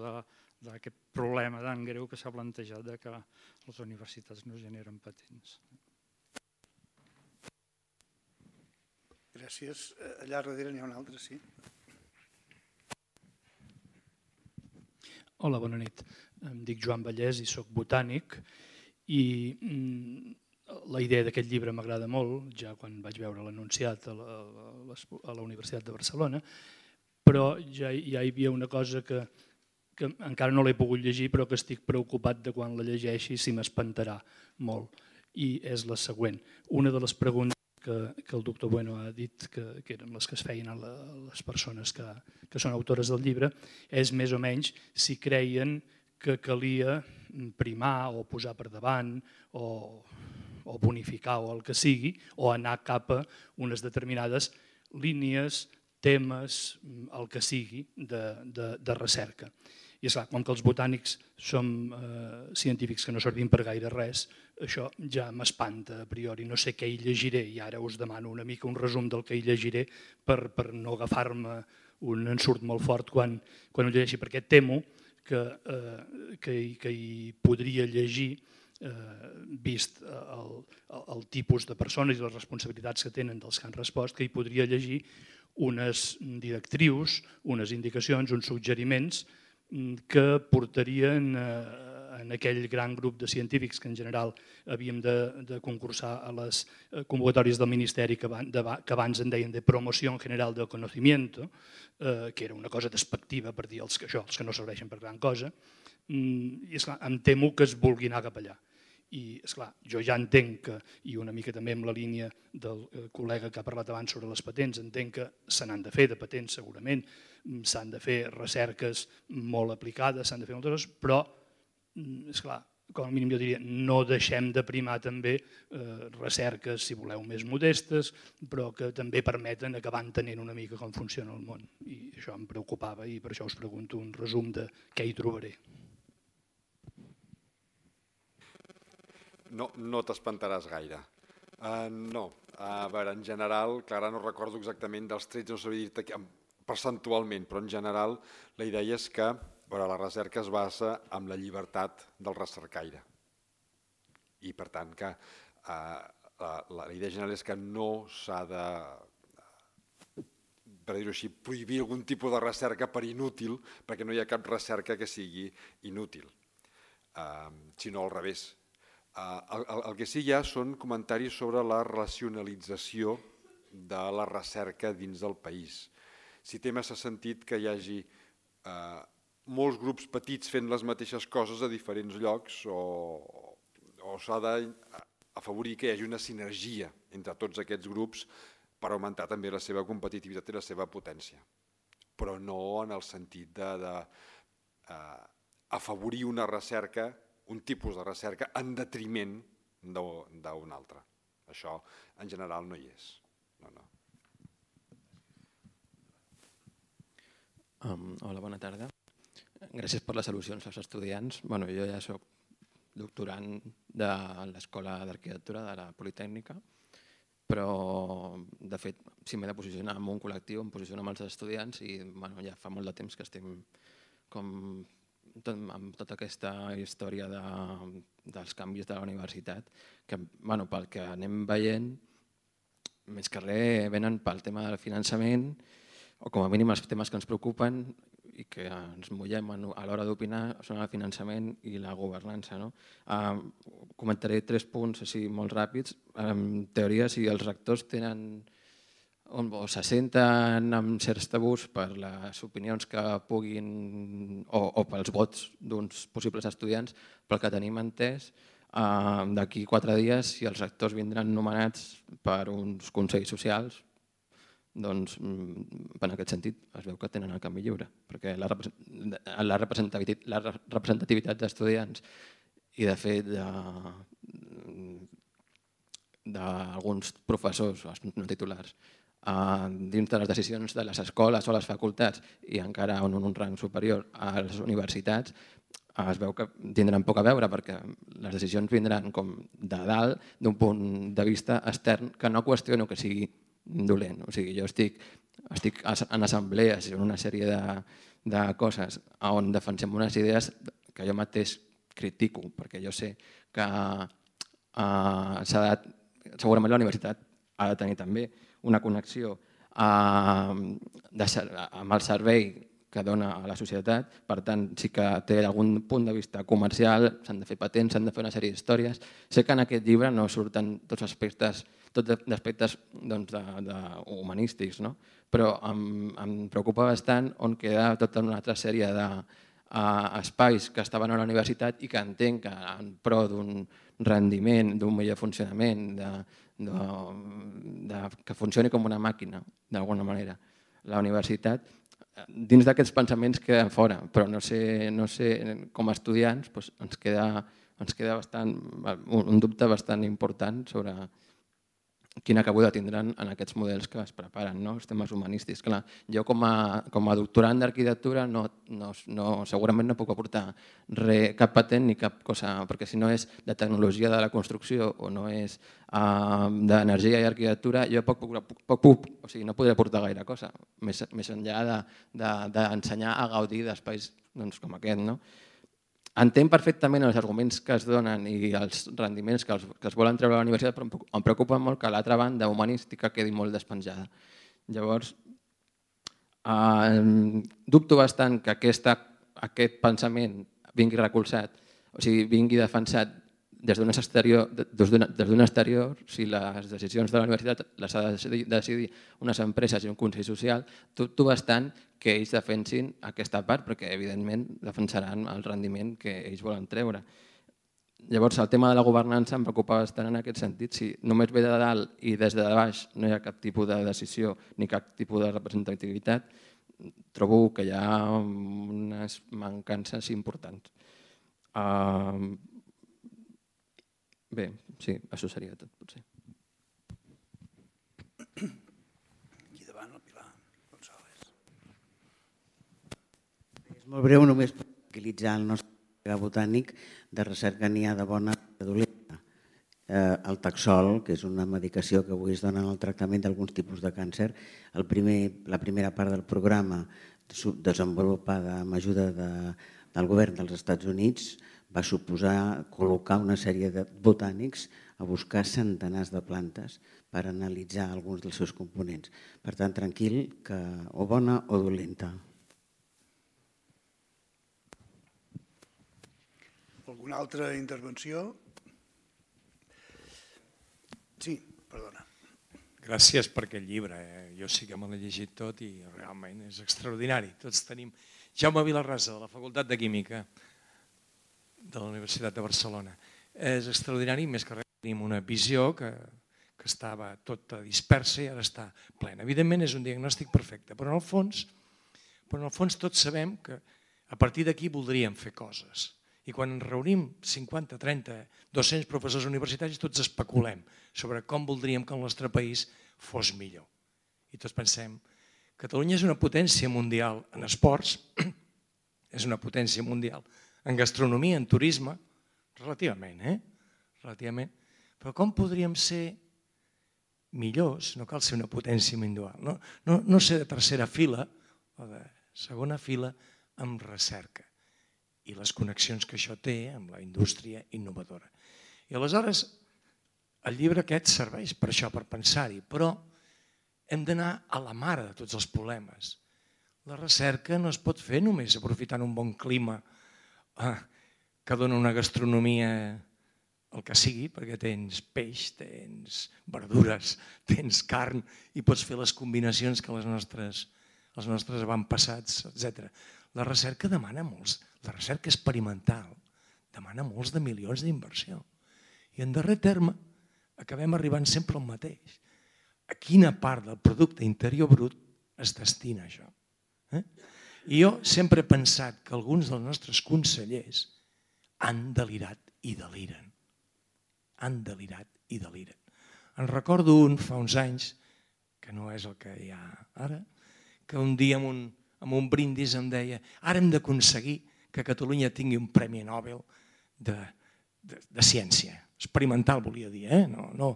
d'aquest problema tan greu que s'ha plantejat de que les universitats no generen patents. Gràcies. Eh, allà darrere n'hi ha un altre, sí. Hola, bona nit. Em dic Joan Vallès i sóc botànic i mm, la idea d'aquest llibre m'agrada molt, ja quan vaig veure l'anunciat a, la, a la Universitat de Barcelona, però ja, ja hi havia una cosa que, que encara no l'he pogut llegir, però que estic preocupat de quan la llegeixi si m'espantarà molt. I és la següent. Una de les preguntes que, que el doctor Bueno ha dit que, que eren les que es feien a, la, les persones que, que són autores del llibre, és més o menys si creien que calia primar o posar per davant o, o bonificar o el que sigui, o anar cap a unes determinades línies temes, el que sigui, de, de, de recerca. I és clar, com que els botànics som eh, científics que no servim per gaire res, això ja m'espanta a priori, no sé què hi llegiré i ara us demano una mica un resum del que hi llegiré per, per no agafar-me un ensurt molt fort quan, quan ho llegeixi, perquè temo que, eh, que, que hi podria llegir eh, vist eh, el, el, el tipus de persones i les responsabilitats que tenen dels que han respost, que hi podria llegir unes directrius, unes indicacions, uns suggeriments mm, que portarien eh, en aquell gran grup de científics que en general havíem de, de concursar a les eh, convocatòries del Ministeri que, van, de, que abans en deien de promoció en general del coneixement, eh, que era una cosa despectiva per dir els que, això, els que no serveixen per gran cosa, mm, i esclar, em temo que es vulgui anar cap allà. I, és clar, jo ja entenc que, i una mica també amb la línia del eh, col·lega que ha parlat abans sobre les patents, entenc que se n'han de fer de patents segurament, mm, s'han de fer recerques molt aplicades, s'han de fer moltes coses, però, mm, és clar, com a mínim jo diria, no deixem de primar també eh, recerques, si voleu, més modestes, però que també permeten acabar entenent una mica com funciona el món. I això em preocupava i per això us pregunto un resum de què hi trobaré. no, no t'espantaràs gaire. Uh, no, a veure, en general, clar, ara no recordo exactament dels trets, no sabia dir-te percentualment, però en general la idea és que veure, la recerca es basa en la llibertat del recercaire. I per tant que eh, la, la, la idea general és que no s'ha de per dir-ho així, prohibir algun tipus de recerca per inútil, perquè no hi ha cap recerca que sigui inútil, eh, sinó al revés, Ah, el, el, el que sí hi ha són comentaris sobre la racionalització de la recerca dins del país. Si té massa sentit que hi hagi eh, molts grups petits fent les mateixes coses a diferents llocs o, o s'ha d'afavorir eh, que hi hagi una sinergia entre tots aquests grups per augmentar també la seva competitivitat i la seva potència, però no en el sentit de, de eh, afavorir una recerca un tipus de recerca en detriment d'un altre. Això en general no hi és. No, no. Um, hola, bona tarda. Gràcies per les solucions als estudiants. Bueno, jo ja sóc doctorant de l'Escola d'Arquitectura de la Politècnica, però de fet, si m'he de posicionar en un col·lectiu, em posiciono amb els estudiants i bueno, ja fa molt de temps que estem com tot, amb tota aquesta història de, dels canvis de la universitat, que bueno, pel que anem veient, més que res venen pel tema del finançament, o com a mínim els temes que ens preocupen i que ens mullem a l'hora d'opinar són el finançament i la governança. No? Eh, comentaré tres punts així molt ràpids. En teoria, si els rectors tenen on se senten amb certs tabús per les opinions que puguin o, o pels vots d'uns possibles estudiants, pel que tenim entès, eh, d'aquí quatre dies, si els rectors vindran nomenats per uns consells socials, doncs mm, en aquest sentit es veu que tenen el canvi lliure, perquè la, la representativitat, la representativitat d'estudiants i de fet de, mm, d'alguns professors no titulars dintre de les decisions de les escoles o les facultats i encara en un rang superior a les universitats, es veu que tindran poc a veure perquè les decisions vindran com de dalt d'un punt de vista extern que no qüestiono que sigui dolent. O sigui, jo estic, estic en assemblees i en una sèrie de, de coses on defensem unes idees que jo mateix critico, perquè jo sé que eh, s'ha de, segurament la universitat ha de tenir també una connexió ehm, amb el servei que dona a la societat. Per tant, sí que té algun punt de vista comercial, s'han de fer patents, s'han de fer una sèrie d'històries. Sé que en aquest llibre no surten tots aspectes tot d'aspectes doncs, de, de humanístics, no? però em, em preocupa bastant on queda tota una altra sèrie de, a eh, espais que estaven a la universitat i que entenc que en pro d'un rendiment, d'un millor funcionament, de, de, de, que funcioni com una màquina, d'alguna manera, la universitat, dins d'aquests pensaments queda fora, però no sé, no sé com a estudiants doncs ens queda, ens queda bastant, un dubte bastant important sobre, quina cabuda tindran en aquests models que es preparen, no? els temes humanístics. Clar, jo com a, com a doctorant d'arquitectura no, no, no, segurament no puc aportar re, cap patent ni cap cosa, perquè si no és de tecnologia de la construcció o no és uh, d'energia i arquitectura, jo poc, poc, poc, poc, o sigui, no podré aportar gaire cosa, més, més enllà d'ensenyar de, de, de a gaudir d'espais doncs, com aquest. No? Entenc perfectament els arguments que es donen i els rendiments que, els, que es volen treure a la universitat, però em preocupa molt que l'altra banda humanística quedi molt despenjada. Llavors, eh, dubto bastant que aquesta, aquest pensament vingui recolzat, o sigui, vingui defensat des d'un exterior, des d'un exterior, si les decisions de la universitat les ha de decidir unes empreses i un consell social, dubto bastant que ells defensin aquesta part, perquè evidentment defensaran el rendiment que ells volen treure. Llavors, el tema de la governança em preocupa bastant en aquest sentit. Si només ve de dalt i des de baix no hi ha cap tipus de decisió ni cap tipus de representativitat, trobo que hi ha unes mancances importants. Uh, bé, sí, això seria tot, potser. Molt breu, només per tranquil·litzar el nostre botànic de recerca n'hi ha de bona i dolenta. Eh, el taxol, que és una medicació que avui es dona en el tractament d'alguns tipus de càncer, el primer, la primera part del programa desenvolupada amb ajuda de, del govern dels Estats Units va suposar col·locar una sèrie de botànics a buscar centenars de plantes per analitzar alguns dels seus components. Per tant, tranquil, que o bona o dolenta. Alguna altra intervenció? Sí, perdona. Gràcies per aquest llibre. Eh? Jo sí que me l'he llegit tot i realment és extraordinari. Tots tenim Jaume Vilarrasa, de la Facultat de Química de la Universitat de Barcelona. És extraordinari, més que res tenim una visió que, que estava tota dispersa i ara està plena. Evidentment és un diagnòstic perfecte, però en el fons, però en el fons tots sabem que a partir d'aquí voldríem fer coses i quan ens reunim 50, 30, 200 professors universitaris, tots especulem sobre com voldríem que el nostre país fos millor. I tots pensem, Catalunya és una potència mundial en esports, és una potència mundial en gastronomia, en turisme, relativament, eh? Relativament. Però com podríem ser millors? No cal ser una potència mundial. No, no, no ser de tercera fila o de segona fila amb recerca i les connexions que això té amb la indústria innovadora. I aleshores el llibre aquest serveix per això, per pensar-hi, però hem d'anar a la mare de tots els problemes. La recerca no es pot fer només aprofitant un bon clima eh, que dona una gastronomia el que sigui, perquè tens peix, tens verdures, tens carn i pots fer les combinacions que les nostres, els nostres avantpassats, etc. La recerca demana molts, la recerca experimental demana molts de milions d'inversió. I en darrer terme, acabem arribant sempre al mateix. A quina part del producte interior brut es destina això? Eh? I jo sempre he pensat que alguns dels nostres consellers han delirat i deliren. Han delirat i deliren. En recordo un fa uns anys, que no és el que hi ha ara, que un dia amb un, amb un brindis em deia ara hem d'aconseguir que Catalunya tingui un Premi Nobel de, de, de ciència. Experimental, volia dir, eh? no, no,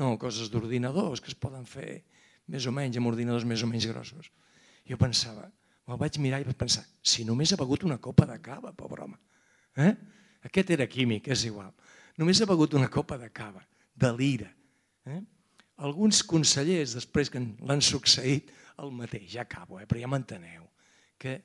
no coses d'ordinadors que es poden fer més o menys amb ordinadors més o menys grossos. Jo pensava, me'l vaig mirar i vaig pensar, si només ha begut una copa de cava, pobre home. Eh? Aquest era químic, és igual. Només ha begut una copa de cava, de lira. Eh? Alguns consellers, després que l'han succeït, el mateix, ja acabo, eh? però ja m'enteneu, que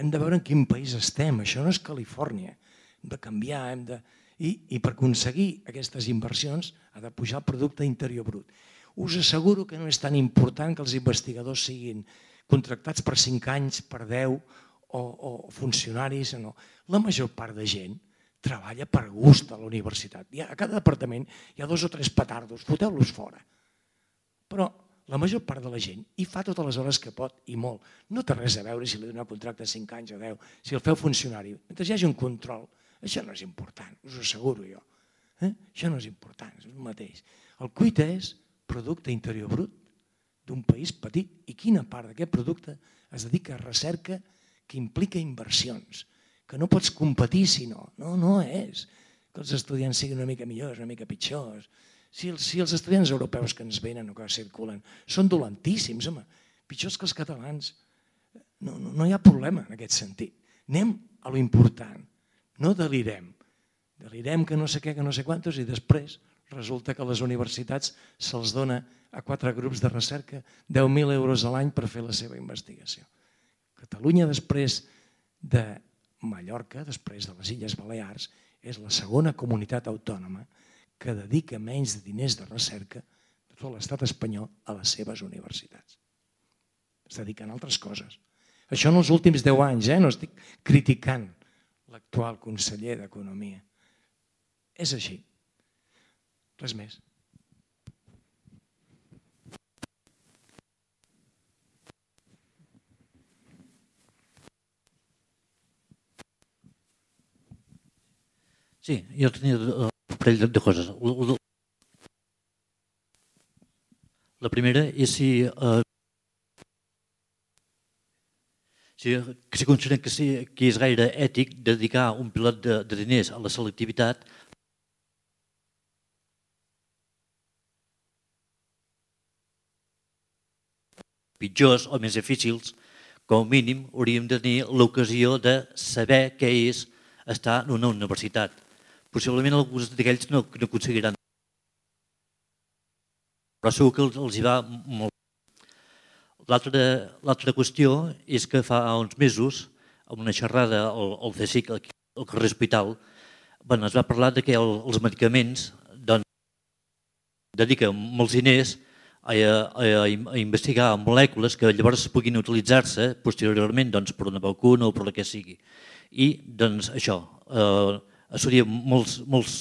hem de veure en quin país estem. Això no és Califòrnia. Hem de canviar, hem de... I, I per aconseguir aquestes inversions ha de pujar el producte interior brut. Us asseguro que no és tan important que els investigadors siguin contractats per 5 anys, per 10 o, o funcionaris. o No. La major part de gent treballa per gust a la universitat. Ha, a cada departament hi ha dos o tres petardos, foteu-los fora. Però la major part de la gent hi fa totes les hores que pot i molt. No té res a veure si li dona contracte de 5 anys o 10, si el feu funcionari. Mentre hi hagi un control, això no és important, us ho asseguro jo. Eh? Això no és important, és el mateix. El cuit és producte interior brut d'un país petit i quina part d'aquest producte es dedica a recerca que implica inversions, que no pots competir si no. No, no és que els estudiants siguin una mica millors, una mica pitjors, si, si els estudiants europeus que ens venen o que circulen són dolentíssims, home, pitjors que els catalans. No, no, no hi ha problema en aquest sentit. Anem a lo important. No delirem. Delirem que no sé què, que no sé quantos, i després resulta que a les universitats se'ls dona a quatre grups de recerca 10.000 euros a l'any per fer la seva investigació. Catalunya, després de Mallorca, després de les Illes Balears, és la segona comunitat autònoma que dedica menys de diners de recerca de tot l'estat espanyol a les seves universitats. Es dediquen a altres coses. Això en els últims 10 anys, eh? no estic criticant l'actual conseller d'Economia. És així. Res més. Sí, jo tenia parell de coses. La primera és si, eh, si, si consideren que, si, que és gaire ètic dedicar un pilot de, de diners a la selectivitat pitjors o més difícils, com a mínim hauríem de tenir l'ocasió de saber què és estar en una universitat. Possiblement alguns d'aquells no, no aconseguiran. Però segur que els, hi va molt L'altra qüestió és que fa uns mesos, en una xerrada al, al CSIC, al carrer Hospital, bueno, es va parlar de que el, els medicaments doncs, dediquen molts diners a, a, a, a investigar molècules que llavors puguin utilitzar-se posteriorment doncs, per una vacuna o per el que sigui. I doncs, això, eh, assolia molts, molts,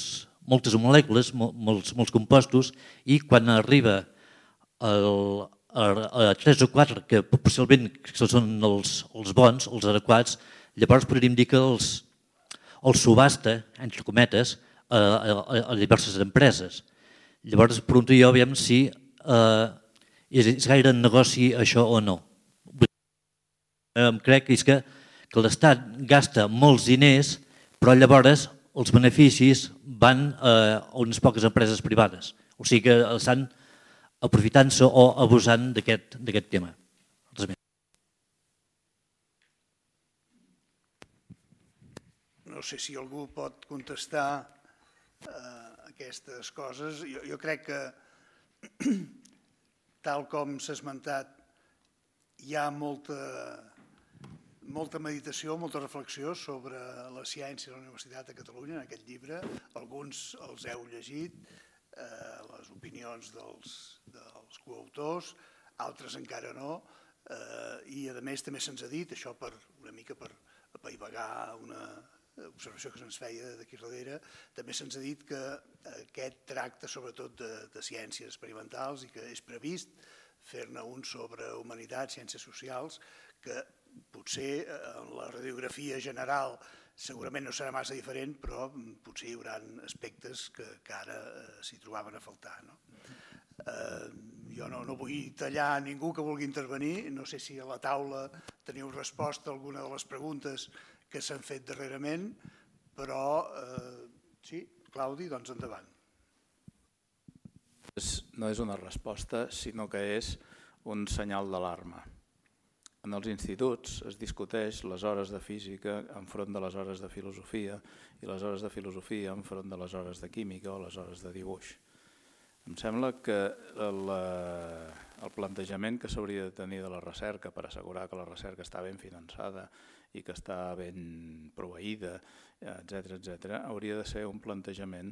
moltes molècules, molts, molts compostos, i quan arriba el, el, a 3 o 4, que possiblement són els, els bons, els adequats, llavors podríem dir que els, els subhasta, entre cometes, a, a, a diverses empreses. Llavors pregunto jo, aviam si eh, és, és gaire negoci això o no. Em crec que és que, que l'Estat gasta molts diners, però llavors els beneficis van a unes poques empreses privades. O sigui que estan aprofitant-se o abusant d'aquest tema. No sé si algú pot contestar eh, aquestes coses. Jo, jo crec que, tal com s'ha esmentat, hi ha molta molta meditació, molta reflexió sobre la ciència de la Universitat de Catalunya en aquest llibre. Alguns els heu llegit, eh, les opinions dels, dels coautors, altres encara no, eh, i a més també se'ns ha dit, això per una mica per apaivagar una observació que se'ns feia d'aquí darrere, també se'ns ha dit que aquest tracta sobretot de, de ciències experimentals i que és previst fer-ne un sobre humanitat, ciències socials, que potser eh, la radiografia general segurament no serà massa diferent, però mm, potser hi haurà aspectes que, ara eh, s'hi trobaven a faltar. No? Eh, jo no, no vull tallar ningú que vulgui intervenir, no sé si a la taula teniu resposta a alguna de les preguntes que s'han fet darrerament, però eh, sí, Claudi, doncs endavant. No és una resposta, sinó que és un senyal d'alarma. En els instituts es discuteix les hores de física enfront de les hores de filosofia i les hores de filosofia enfront de les hores de química o les hores de dibuix. Em sembla que el, eh, el plantejament que s'hauria de tenir de la recerca per assegurar que la recerca està ben finançada i que està ben proveïda, etc etc, hauria de ser un plantejament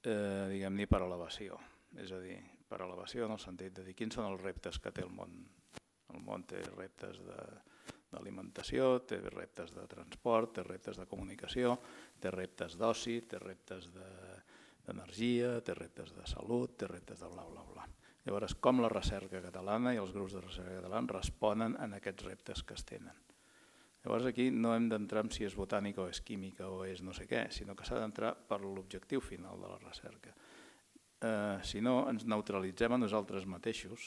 eh, diguem-ne per elevació, és a dir, per elevació en el sentit de dir quins són els reptes que té el món el món té reptes d'alimentació, té reptes de transport, té reptes de comunicació, té reptes d'oci, té reptes d'energia, de, té reptes de salut, té reptes de bla, bla, bla. Llavors, com la recerca catalana i els grups de recerca catalana responen en aquests reptes que es tenen. Llavors aquí no hem d'entrar en si és botànica o és química o és no sé què, sinó que s'ha d'entrar per l'objectiu final de la recerca. Eh, si no, ens neutralitzem a nosaltres mateixos,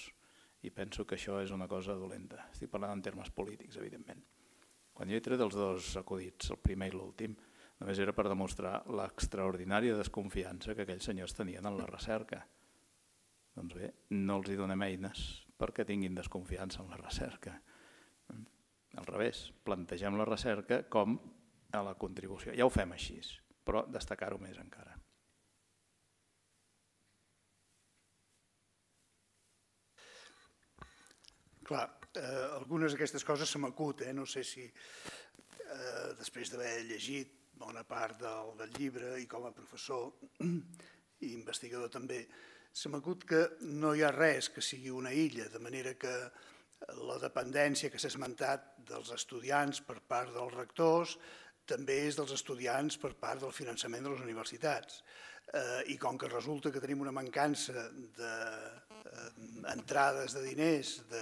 i penso que això és una cosa dolenta. Estic parlant en termes polítics, evidentment. Quan jo he tret els dos acudits, el primer i l'últim, només era per demostrar l'extraordinària desconfiança que aquells senyors tenien en la recerca. Doncs bé, no els hi donem eines perquè tinguin desconfiança en la recerca. Al revés, plantegem la recerca com a la contribució. Ja ho fem així, però destacar-ho més encara. Clar, eh, algunes d'aquestes coses se m'acut, eh? no sé si eh, després d'haver llegit bona part del, del llibre i com a professor i investigador també, se m'acut que no hi ha res que sigui una illa, de manera que la dependència que s'ha esmentat dels estudiants per part dels rectors també és dels estudiants per part del finançament de les universitats. Eh, I com que resulta que tenim una mancança de Eh, entrades de diners de,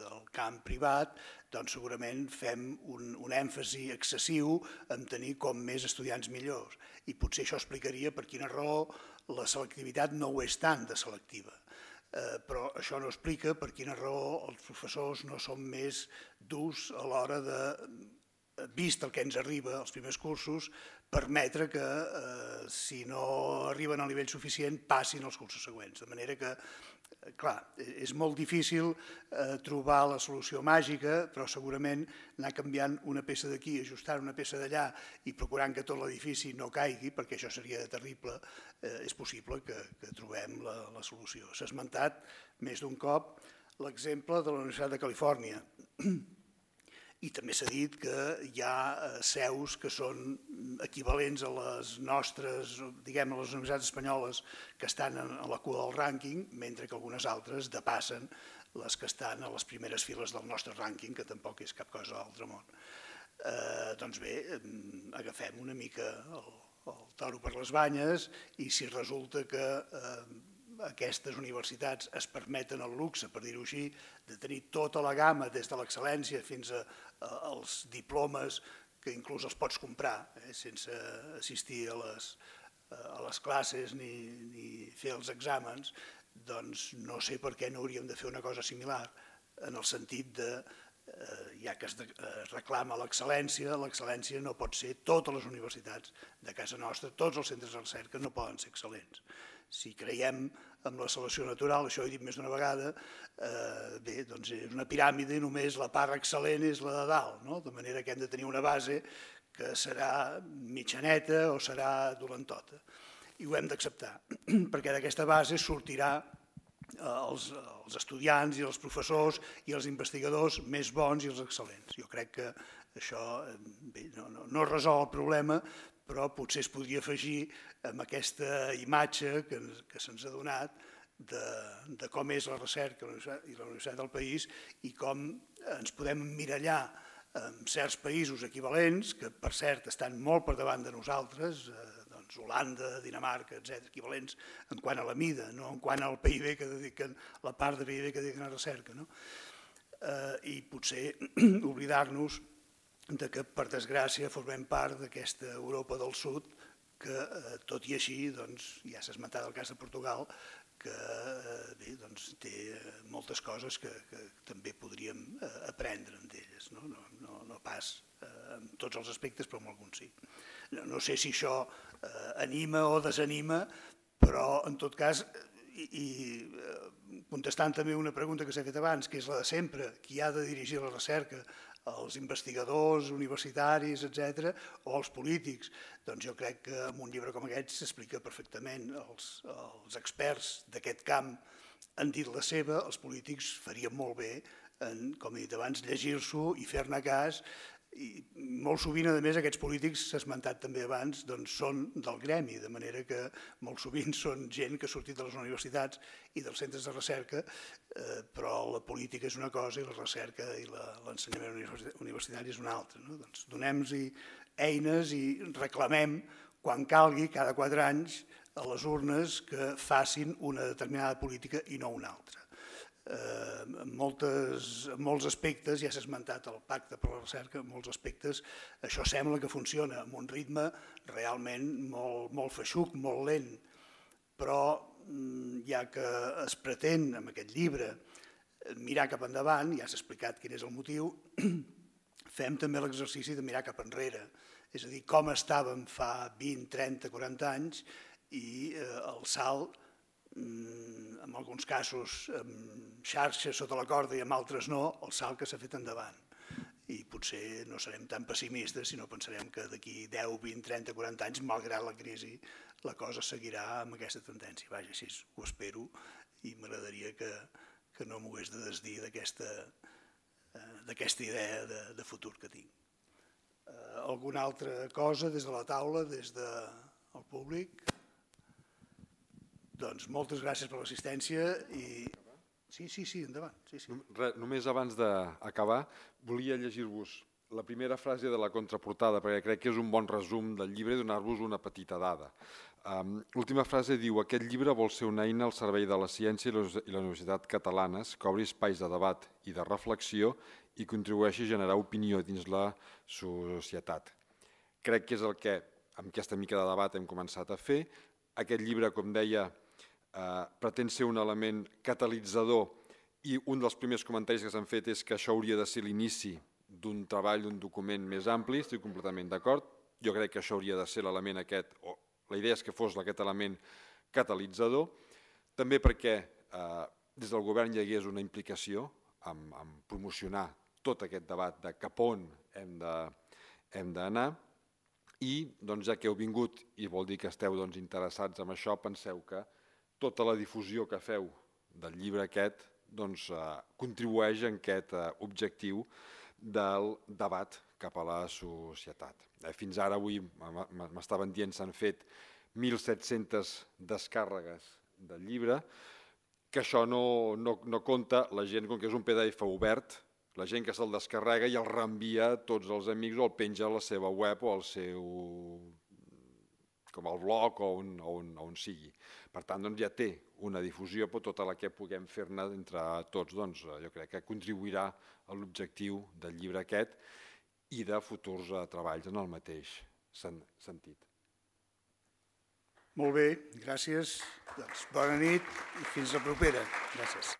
del camp privat, doncs segurament fem un, un èmfasi excessiu en tenir com més estudiants millors. I potser això explicaria per quina raó la selectivitat no ho és tant de selectiva. Eh, però això no explica per quina raó els professors no són més durs a l'hora de vist el que ens arriba als primers cursos, permetre que, eh, si no arriben al nivell suficient, passin els cursos següents. De manera que, eh, clar, e, és molt difícil eh, trobar la solució màgica, però segurament anar canviant una peça d'aquí, ajustant una peça d'allà i procurant que tot l'edifici no caigui, perquè això seria terrible, eh, és possible que, que trobem la, la solució. S'ha esmentat més d'un cop l'exemple de la Universitat de Califòrnia. I també s'ha dit que hi ha eh, seus que són equivalents a les nostres, diguem, a les universitats espanyoles que estan a la cua del rànquing, mentre que algunes altres depassen les que estan a les primeres files del nostre rànquing, que tampoc és cap cosa d'altre món. Eh, doncs bé, agafem una mica el, el toro per les banyes i si resulta que eh, aquestes universitats es permeten el luxe, per dir-ho així, de tenir tota la gamma des de l'excel·lència fins a, als diplomes que inclús els pots comprar eh, sense assistir a les, a les classes ni, ni fer els exàmens, doncs no sé per què no hauríem de fer una cosa similar en el sentit de eh, ja que es reclama l'excel·lència, l'excel·lència no pot ser totes les universitats de casa nostra, tots els centres de recerca no poden ser excel·lents. Si creiem amb la selecció natural, això ho he dit més d'una vegada, eh, bé, doncs és una piràmide i només la part excel·lent és la de dalt, no? de manera que hem de tenir una base que serà mitjaneta o serà dolentota. I ho hem d'acceptar, perquè d'aquesta base sortirà eh, els, els estudiants i els professors i els investigadors més bons i els excel·lents. Jo crec que això eh, bé, no, no resol el problema, però potser es podria afegir amb aquesta imatge que, que se'ns ha donat de, de com és la recerca i la universitat del país i com ens podem mirallar en certs països equivalents, que per cert estan molt per davant de nosaltres, eh, doncs Holanda, Dinamarca, etc., equivalents en quant a la mida, no en quant al PIB que dediquen, la part de PIB que dediquen a recerca. No? Eh, I potser oblidar-nos de que, per desgràcia, formem part d'aquesta Europa del Sud que, eh, tot i així, doncs, ja s'ha esmentat el cas de Portugal, que eh, bé, doncs, té eh, moltes coses que, que també podríem eh, aprendre d'elles. No? No, no, no pas en tots els aspectes, però en alguns sí. No, no sé si això anima o desanima, però en tot cas i, i contestant també una pregunta que s'ha fet abans, que és la de sempre, qui ha de dirigir la recerca els investigadors universitaris, etc, o els polítics. Doncs jo crec que en un llibre com aquest s'explica perfectament. Els, els experts d'aquest camp han dit la seva, els polítics farien molt bé en, com he dit abans, llegir-s'ho i fer-ne cas i molt sovint, a més, aquests polítics, s'ha esmentat també abans, doncs són del gremi, de manera que molt sovint són gent que ha sortit de les universitats i dels centres de recerca, eh, però la política és una cosa i la recerca i l'ensenyament universitari és una altra. No? Doncs Donem-hi eines i reclamem, quan calgui, cada quatre anys, a les urnes que facin una determinada política i no una altra eh, moltes, molts aspectes, ja s'ha esmentat el pacte per la recerca, molts aspectes, això sembla que funciona amb un ritme realment molt, molt feixuc, molt lent, però mm, ja que es pretén amb aquest llibre mirar cap endavant, ja s'ha explicat quin és el motiu, fem també l'exercici de mirar cap enrere, és a dir, com estàvem fa 20, 30, 40 anys i eh, el salt Mm, en alguns casos amb xarxes sota la corda i en altres no, el salt que s'ha fet endavant. I potser no serem tan pessimistes si no pensarem que d'aquí 10, 20, 30, 40 anys, malgrat la crisi, la cosa seguirà amb aquesta tendència. Vaja, així ho espero i m'agradaria que, que no hagués de desdir eh, d'aquesta idea de, de futur que tinc. Eh, alguna altra cosa des de la taula, des del públic? públic? Doncs moltes gràcies per l'assistència i... Sí, sí, sí, endavant. Sí, sí. Només abans d'acabar, volia llegir-vos la primera frase de la contraportada, perquè crec que és un bon resum del llibre i donar-vos una petita dada. Um, L'última frase diu aquest llibre vol ser una eina al servei de la ciència i la universitat catalanes que obri espais de debat i de reflexió i contribueixi a generar opinió dins la societat. Crec que és el que amb aquesta mica de debat hem començat a fer. Aquest llibre, com deia, Eh, pretén ser un element catalitzador i un dels primers comentaris que s'han fet és que això hauria de ser l'inici d'un treball, d'un document més ampli, estic completament d'acord. Jo crec que això hauria de ser l'element aquest, o la idea és que fos aquest element catalitzador, també perquè eh, des del govern hi hagués una implicació en, promocionar tot aquest debat de cap on hem d'anar, i doncs, ja que heu vingut i vol dir que esteu doncs, interessats en això, penseu que tota la difusió que feu del llibre aquest doncs, eh, contribueix en aquest eh, objectiu del debat cap a la societat. Eh, Fins ara, avui m'estaven dient, s'han fet 1.700 descàrregues del llibre, que això no, no, no compta la gent, com que és un PDF obert, la gent que se'l descarrega i el reenvia a tots els amics o el penja a la seva web o al seu com el blog o on, o on, on sigui. Per tant, doncs, ja té una difusió, però tota la que puguem fer-ne entre tots, doncs, eh, jo crec que contribuirà a l'objectiu del llibre aquest i de futurs eh, treballs en el mateix sentit. Molt bé, gràcies. Doncs bona nit i fins la propera. Gràcies.